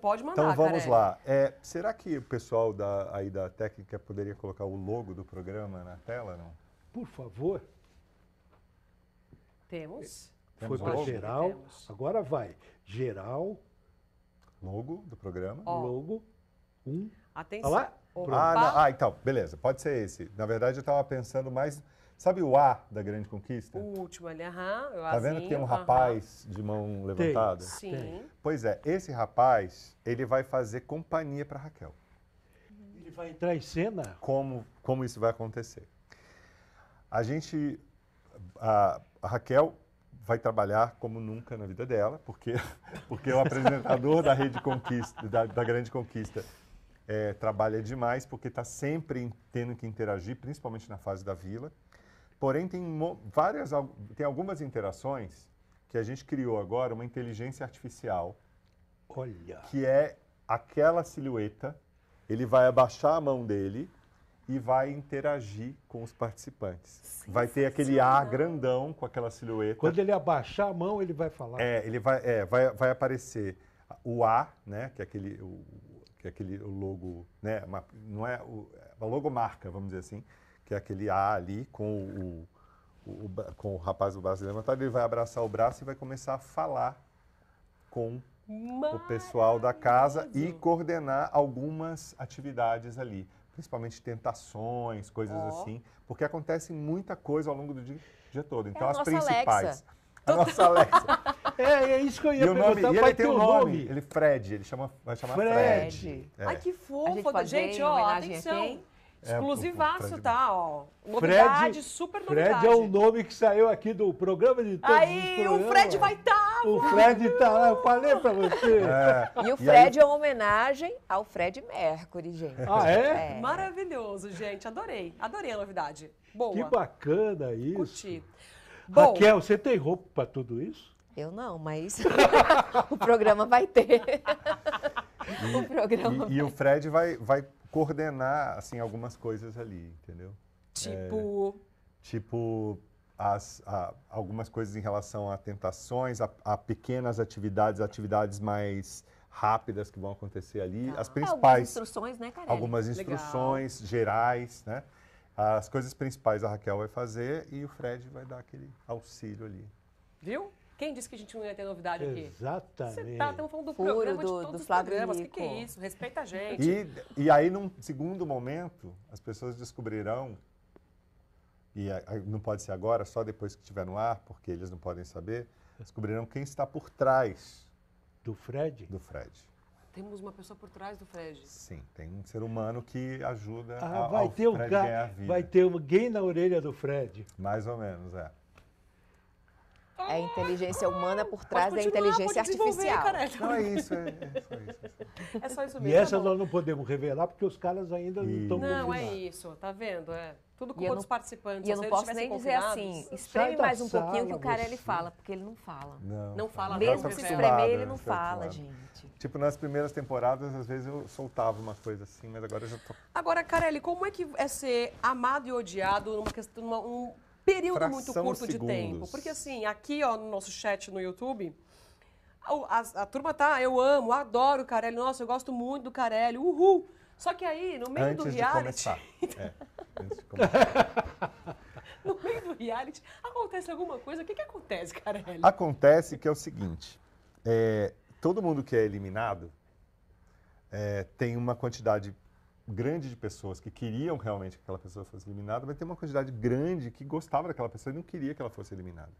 Pode mandar, Então vamos lá. É, será que o pessoal da, aí da técnica poderia colocar o logo do programa na tela, não? Por favor. Temos. Foi para geral. Temos. Agora vai. Geral, Logo do programa. Logo. Um. Atenção. Olá. lá. Ah, não. ah, então, beleza, pode ser esse. Na verdade, eu estava pensando mais. Sabe o A da Grande Conquista? O último ali, aham. Tá vendo que tem um rapaz de mão levantada? Tem. Sim. Tem. Pois é, esse rapaz, ele vai fazer companhia para Raquel. Ele vai entrar em cena? Como, como isso vai acontecer? A gente. A, a Raquel vai trabalhar como nunca na vida dela, porque, porque o apresentador da Rede Conquista, da, da Grande Conquista, é, trabalha demais, porque está sempre tendo que interagir, principalmente na fase da vila. Porém, tem várias, tem algumas interações que a gente criou agora uma inteligência artificial. Olha. Que é aquela silhueta, ele vai abaixar a mão dele e vai interagir com os participantes. vai ter aquele A grandão com aquela silhueta. Quando ele abaixar a mão, ele vai falar. É, ele vai, é, vai, vai aparecer o A, né, que é aquele, o, que é aquele logo, né, uma, não é o, é logomarca, vamos dizer assim, que é aquele A ali com o, o, o com o rapaz do braço levantado, ele vai abraçar o braço e vai começar a falar com o pessoal da casa e coordenar algumas atividades ali principalmente tentações, coisas oh. assim, porque acontece muita coisa ao longo do dia, dia todo. É então, é as principais. Alexa. A nossa Alexa. é, é isso que eu ia e perguntar. Nome, e ele tem um nome, nome, ele é Fred, ele chama, vai chamar Fred. Fred. É. Ai, que fofo. Gente, gente ó, atenção. É, Exclusivaço, é, tá? Ó. Novidade, Fred, super novidade. Fred é o nome que saiu aqui do programa de todos Aí, o Fred vai estar! Tá, o Fred tá lá, eu falei pra você. É. E o Fred e aí... é uma homenagem ao Fred Mercury, gente. Ah, é? é? Maravilhoso, gente. Adorei. Adorei a novidade. Boa. Que bacana isso. Curti. Bom, Raquel, você tem roupa pra tudo isso? Eu não, mas o programa vai ter. E, o programa e, vai... e o Fred vai, vai coordenar assim algumas coisas ali, entendeu? Tipo é, tipo as, a, algumas coisas em relação a tentações, a, a, pequenas atividades, atividades mais rápidas que vão acontecer ali, tá. as ah, principais algumas instruções, né, Carelli? Algumas instruções Legal. gerais, né? As coisas principais a Raquel vai fazer e o Fred vai dar aquele auxílio ali. Viu? Quem disse que a gente não ia ter novidade aqui? Exatamente. Você tá, estamos falando do Furo programa do, de todos os programas. O que, que, é isso? Respeita a gente. E, e aí, num segundo momento, as pessoas descobrirão, e não pode ser agora, só depois que estiver no ar, porque eles não podem saber, descobrirão quem está por trás. Do Fred? Do Fred. Temos uma pessoa por trás do Fred. Sim, tem um ser humano que ajuda ah, a, vai ao ter Fred vida. Vai ter alguém na orelha do Fred. Mais ou menos, é. É a inteligência humana por trás da inteligência artificial. Não, é isso, é, é só isso. É, só isso mesmo. E tá essa tá nós não podemos revelar porque os caras ainda não estão Não, é isso, tá vendo? É. Tudo com outros participantes. E eu não posso nem dizer assim, espreme mais um sala, pouquinho que o cara ele fala, porque ele não fala. Não, não tá fala. Mesmo tá se espremer, ele né, não fala, gente. Tipo, nas primeiras temporadas, às vezes eu soltava uma coisa assim, mas agora eu já tô... Agora, Carelli, como é que é ser amado e odiado numa questão... Numa, um período Fração muito curto de tempo. Porque assim, aqui ó, no nosso chat no YouTube, a, a, a turma tá, eu amo, adoro o Carelli, nossa, eu gosto muito do Carelli, uhul. Só que aí, no meio antes do reality. De é, antes de começar. no meio do reality, acontece alguma coisa? O que, que acontece, Carelli? Acontece que é o seguinte: é, todo mundo que é eliminado é, tem uma quantidade grande de pessoas que queriam realmente que aquela pessoa fosse eliminada, mas tem uma quantidade grande que gostava daquela pessoa e não queria que ela fosse eliminada.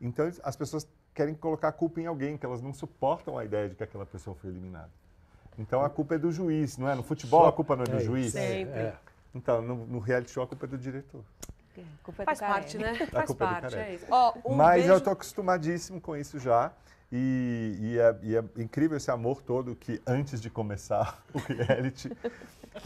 Então as pessoas querem colocar a culpa em alguém, que elas não suportam a ideia de que aquela pessoa foi eliminada. Então a culpa é do juiz, não é? No futebol a culpa não é do é, juiz. Sempre. É, é. Então no, no reality show a culpa é do diretor. Faz parte, né? Faz parte, é isso. Oh, um Mas beijo... eu estou acostumadíssimo com isso já. E, e, é, e, é, incrível esse amor todo que, antes de começar o reality.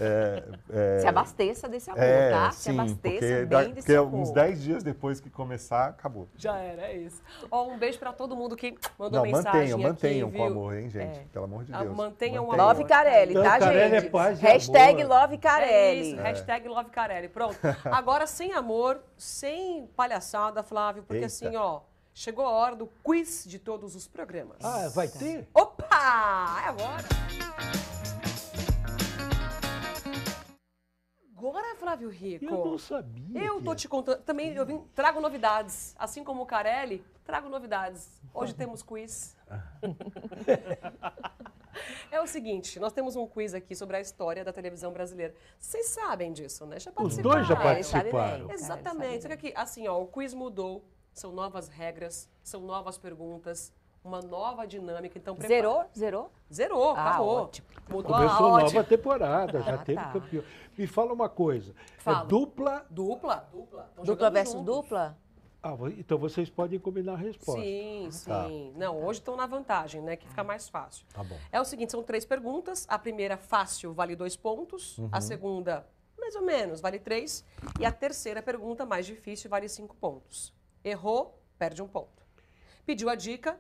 É, é, se abasteça desse amor, é, tá? Sim, se abasteça porque, bem desse porque é amor. Uns 10 dias depois que começar, acabou. Já era, é isso. Ó, um beijo para todo mundo que mandou Não, mensagem. Mantenham, mantenham viu? com amor, hein, gente? É. Pelo amor de ah, Deus. Mantenham o amor. Love Carelli, tá, Carelli gente? É paz hashtag amor. Love Carelli. É isso, hashtag Love Carelli. Pronto. Agora, sem amor, sem palhaçada, Flávio, porque Eita. assim, ó chegou a hora do quiz de todos os programas. Ah, vai ter? Opa! É agora! Agora, Flávio Rico. Eu não sabia. Eu tô é. te contando. Também eu vim, trago novidades. Assim como o Carelli, trago novidades. Hoje temos quiz. É o seguinte, nós temos um quiz aqui sobre a história da televisão brasileira. Vocês sabem disso, né? Já participaram. Os dois já participaram. É, bem, Exatamente. Só que aqui, assim, ó, o quiz mudou são novas regras, são novas perguntas, uma nova dinâmica. Então, prepara. Zerou? Zerou? Zerou, ah, acabou. Ótimo. Mudou Começou a ah, nova temporada, já ah, teve tá. campeão. Me fala uma coisa. É fala. É dupla? Dupla. Dupla, dupla versus juntos. dupla? Ah, então vocês podem combinar a resposta. Sim, tá. sim. Não, hoje estão na vantagem, né? Que fica ah. mais fácil. Tá bom. É o seguinte, são três perguntas. A primeira, fácil, vale dois pontos. Uhum. A segunda, mais ou menos, vale três. E a terceira pergunta, mais difícil, vale cinco pontos. Errou, perde um ponto. Pediu a dica,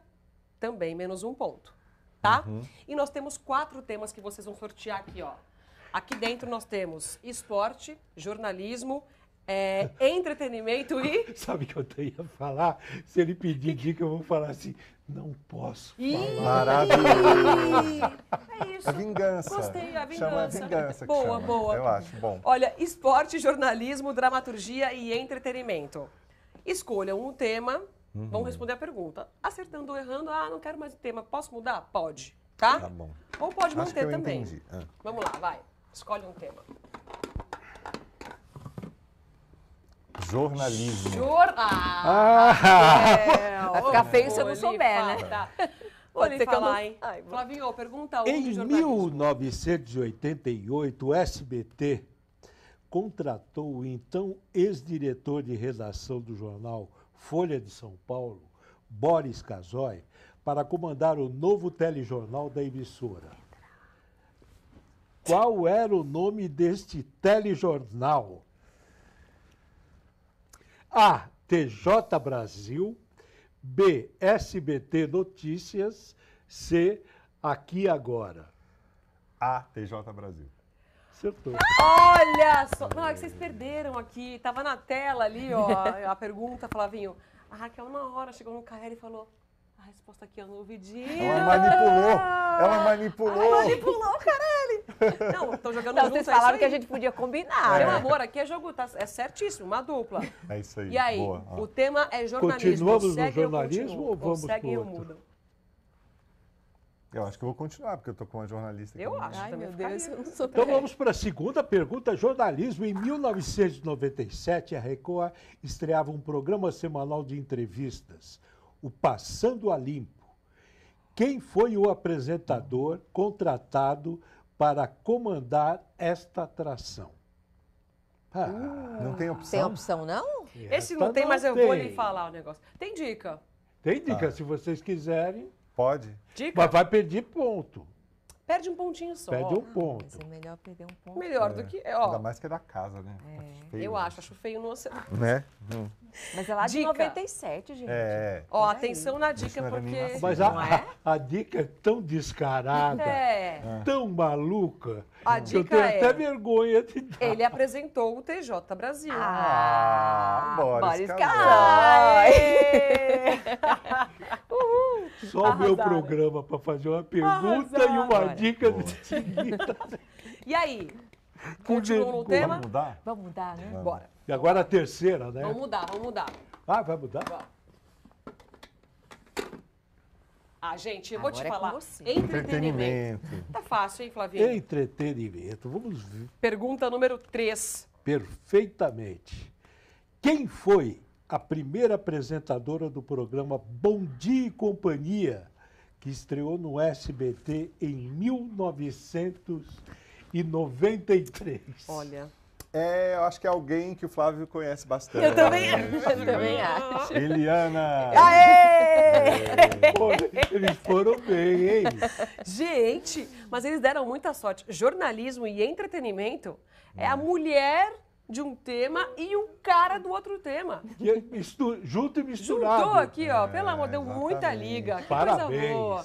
também menos um ponto. Tá? Uhum. E nós temos quatro temas que vocês vão sortear aqui, ó. Aqui dentro nós temos esporte, jornalismo, é, entretenimento e. Sabe o que eu ia falar? Se ele pedir dica, eu vou falar assim: não posso. Ih, É isso. A vingança. Gostei, a vingança. Chama a vingança. boa, chama. boa. Eu acho bom. Olha, esporte, jornalismo, dramaturgia e entretenimento. Escolham um tema, uhum. vão responder a pergunta. Acertando ou errando, ah, não quero mais o tema, posso mudar? Pode, tá? Tá bom. Ou pode manter Acho manter também. Ah. Vamos lá, vai. Escolhe um tema. Jornalismo. Jor... Ah, ah Vai ficar feio se eu não souber, né? Tá. Vou lhe falar, hein? Ai, Flavinho, pergunta onde Em 1988, o SBT contratou o então ex-diretor de redação do jornal Folha de São Paulo, Boris Casoy, para comandar o novo telejornal da emissora. Qual era o nome deste telejornal? A. TJ Brasil, B. SBT Notícias, C. Aqui Agora. A. TJ Brasil. Acertou. Olha só. Não, é que vocês perderam aqui. Tava na tela ali, ó, a pergunta, Flavinho. A Raquel, na hora, chegou no KL e falou. A resposta aqui, é no ouvi Ela manipulou. Ela manipulou. Ela manipulou, Carelli. Não, estão jogando não, junto, Vocês é falaram é que a gente podia combinar. É. Meu né? amor, aqui é jogo, tá, é certíssimo, uma dupla. É isso aí. E aí, Boa. o tema é jornalismo. Continuamos no jornalismo ou, ou vamos ou seguem ou mudam? Eu acho que eu vou continuar, porque eu estou com uma jornalista aqui. Eu acho. Ai, meu Deus, eu não sou Então vamos para a segunda pergunta. Jornalismo. Em 1997, a Record estreava um programa semanal de entrevistas, o Passando a Limpo. Quem foi o apresentador contratado para comandar esta atração? Ah, uh. não tem opção. Tem opção, não? Esse não tem, não mas eu vou lhe falar o negócio. Tem dica. Tem dica, tá. se vocês quiserem. Pode? Dica. Mas vai perder ponto. Perde um pontinho só. Perde um ah, ponto. Mas é melhor perder um ponto. Melhor é. do que. Ó. Ainda mais que é da casa, né? É. Feio, eu acho, acho feio no oceano. Né? Hum. Mas é lá dica. de 97, gente. É. Ó, atenção na dica, porque. Mas a, é? a, a, dica é tão descarada, é. é. tão maluca, a que eu tenho até é- vergonha de dar. Ele apresentou o TJ Brasil. Ah, ah Boris Boris Casoy. Só o meu programa para fazer uma pergunta Arrasaram. e uma dica de seguida. E aí? Continuou no tema? Vamos mudar? Vamos mudar, né? Vamos. Bora. E agora a terceira, né? Vamos mudar, vamos mudar. Ah, vai mudar? Vamos. Ah, gente, eu vou Agora te é falar. É entretenimento. entretenimento. Tá fácil, hein, Flavinho? Entretenimento. Vamos ver. Pergunta número 3. Perfeitamente. Quem foi a primeira apresentadora do programa Bom Dia e Companhia, que estreou no SBT em 1993. Olha. É, eu acho que é alguém que o Flávio conhece bastante. Eu também, eu também acho. Eliana! Aê! Pô, eles foram bem, hein? Gente, mas eles deram muita sorte. Jornalismo e entretenimento é a hum. mulher de um tema e um cara do outro tema. Mistu, junto e misturado. Juntou aqui, ó. É, pelo amor de Deus, muita liga. Que Parabéns. boa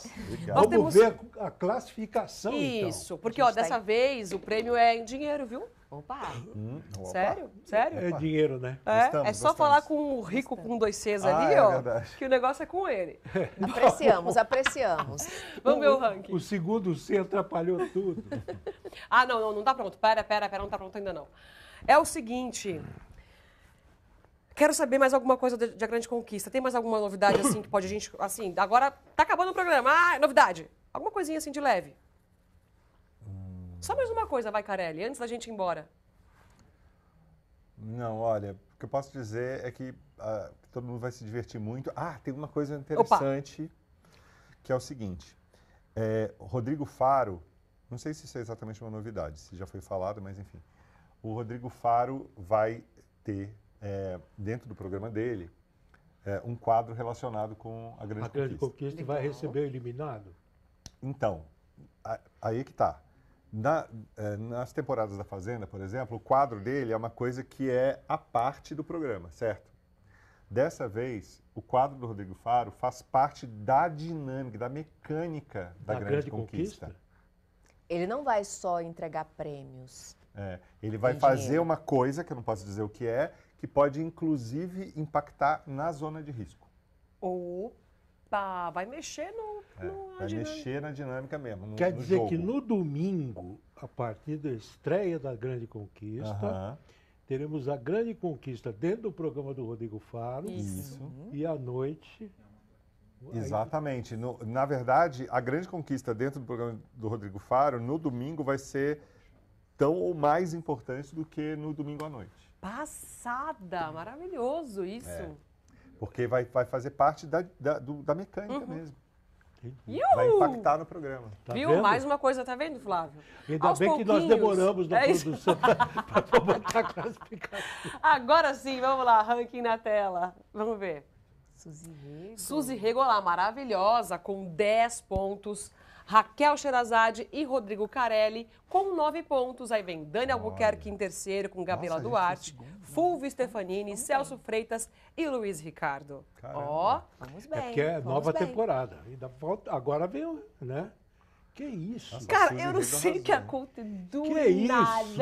Vamos temos... ver a classificação, então. Isso, então. porque, ó, tá dessa aí. vez o prêmio é em dinheiro, viu? Opa! Hum, Sério? Opa. Sério? É né? dinheiro, né? É, gostamos, é só gostamos. falar com o rico com dois Cs ali, ah, é ó, que o negócio é com ele. Apreciamos, apreciamos. Vamos o, ver o ranking. O segundo C atrapalhou tudo. ah, não, não, não tá pronto. Pera, pera, pera, não tá pronto ainda não. É o seguinte. Quero saber mais alguma coisa da Grande Conquista. Tem mais alguma novidade assim que pode a gente. Assim, agora tá acabando o programa. Ah, novidade. Alguma coisinha assim de leve. Hum. Só mais uma coisa, vai, Carelli, antes da gente ir embora. Não, olha, o que eu posso dizer é que uh, todo mundo vai se divertir muito. Ah, tem uma coisa interessante Opa. que é o seguinte: é, Rodrigo Faro, não sei se isso é exatamente uma novidade, se já foi falado, mas enfim o Rodrigo Faro vai ter, é, dentro do programa dele, é, um quadro relacionado com a Grande Conquista. A Grande Conquista vai receber o eliminado? Então, a, aí que está. Na, é, nas temporadas da Fazenda, por exemplo, o quadro dele é uma coisa que é a parte do programa, certo? Dessa vez, o quadro do Rodrigo Faro faz parte da dinâmica, da mecânica da, da grande, grande conquista. conquista. Ele não vai só entregar prêmios, é, ele vai fazer uma coisa, que eu não posso dizer o que é, que pode inclusive impactar na zona de risco. Opa, vai mexer no. É, no vai dinâmica. mexer na dinâmica mesmo. No, Quer dizer que no domingo, a partir da estreia da Grande Conquista, uh -huh. teremos a Grande Conquista dentro do programa do Rodrigo Faro. Isso. E à noite. Exatamente. No, na verdade, a grande conquista dentro do programa do Rodrigo Faro, no domingo, vai ser tão ou mais importante do que no domingo à noite. Passada! Maravilhoso isso! É, porque vai, vai fazer parte da, da, do, da mecânica uhum. mesmo. Vai impactar no programa. Tá Viu? Vendo? Mais uma coisa, tá vendo, Flávio? Ainda Aos bem pouquinhos. que nós demoramos na é produção para botar a classificação. Agora sim, vamos lá, ranking na tela. Vamos ver. Suzy Rego. Suzy Regola, lá, maravilhosa, com 10 pontos. Raquel Xerazade e Rodrigo Carelli com nove pontos. Aí vem Dani Albuquerque em terceiro com Gabriela Nossa, Duarte, né? Fulvio Stefanini, Celso Freitas e Luiz Ricardo. Ó, oh, vamos é bem. É porque é nova bem. temporada. Ainda volta. agora veio, né? Que isso? Nossa, Cara, eu não sei o que aconteceu. É do que nada. Isso?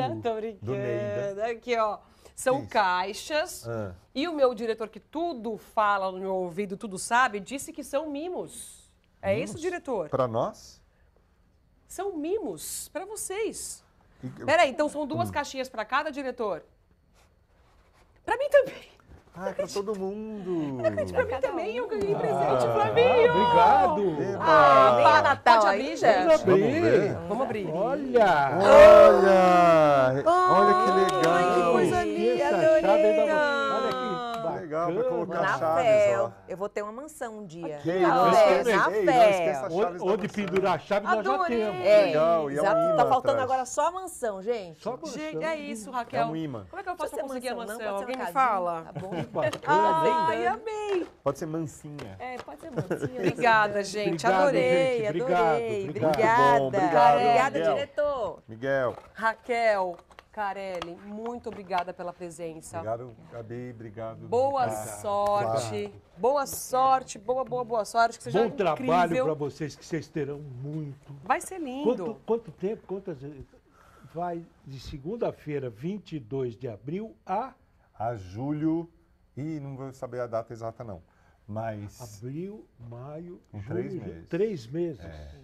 Tô brincando. Aqui, ó. São isso. caixas. Ah. E o meu diretor, que tudo fala no meu ouvido, tudo sabe, disse que são mimos. É mimos? isso, diretor? Para nós? São mimos para vocês. Peraí, então são duas hum. caixinhas para cada diretor? Para mim também. Ah, é para todo mundo. Acredito, pra mim também, eu ganhei presente, ah, mim. Obrigado. Eba. Ah, para Natal pode abrir, gente. Vamos abrir. Vamos abrir. Olha. Olha. Olha que legal. Ai, que coisa linda. Adorei vai colocar na chaves fé. Eu vou ter uma mansão um dia. Que isso, na fé, na fé. Onde, é pendurar a chave nós já temos. É, Legal, e é um tá imã tá faltando atrás. agora só a mansão, gente. Só mansão. Gente, é isso, Raquel. É um imã. Como é que eu posso Pode ser a mansão? Não, Alguém me fala? Tá bom? Ai, né? amei. Pode ser mansinha. É, pode ser mansinha. Obrigada, gente. Adorei, adorei. Obrigada. Obrigada, diretor. Miguel. Raquel. Carelli, muito obrigada pela presença. Obrigado, Gabi, obrigado. Boa ah, sorte. Claro. Boa sorte, boa, boa, boa sorte. Que seja Bom trabalho para vocês, que vocês terão muito. Vai ser lindo. Quanto, quanto tempo, quantas... Vai de segunda-feira, 22 de abril, a... A julho, e não vou saber a data exata, não, mas... Abril, maio, em julho, três meses. Três meses. É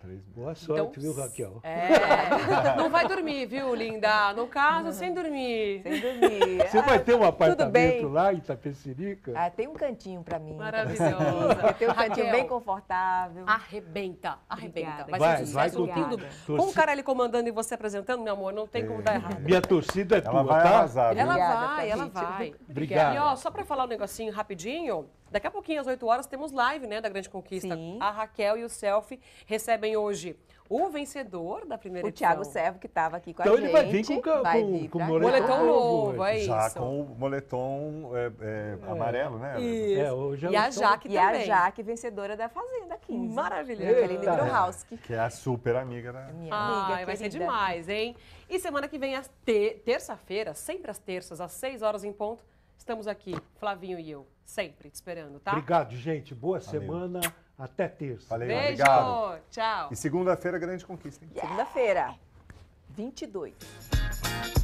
três meses. Boa sorte, então, viu, Raquel? É, não vai dormir, viu, linda? No caso, sem dormir. Sem dormir. Você ah, vai ter um apartamento lá em Itapecerica? Ah, tem um cantinho para mim. Maravilhoso. tem um cantinho Raquel, bem confortável. Arrebenta, arrebenta. Obrigada. Vai, vai, com tudo. Com o cara ali comandando e você apresentando, meu amor, não tem é. como dar é. errado. Minha torcida é ela tua, vai tá? Arrasar, ela, ela vai, ela vai. Obrigada. E ó, só para falar um negocinho rapidinho... Daqui a pouquinho, às 8 horas, temos live né, da Grande Conquista. Sim. A Raquel e o Selfie recebem hoje o vencedor da primeira o edição. O Thiago Servo, que estava aqui com então a gente. Então ele vai vir com, vai com, vir com o moletom, moletom novo, é Já isso. com o moletom é, é, é. amarelo, né? Isso. É, é e a Jaque tô... também. E a Jaque, vencedora da Fazenda 15. Maravilhosa. Eita. Drowhowski. Que é a super amiga da... Minha ah, amiga, Vai ser demais, hein? E semana que vem, às terça-feira, sempre às terças, às 6 horas em ponto, Estamos aqui, Flavinho e eu, sempre te esperando, tá? Obrigado, gente. Boa Valeu. semana. Até terça. Valeu, Beijo. obrigado. Tchau. E segunda-feira, grande conquista. Yeah. Segunda-feira, 22.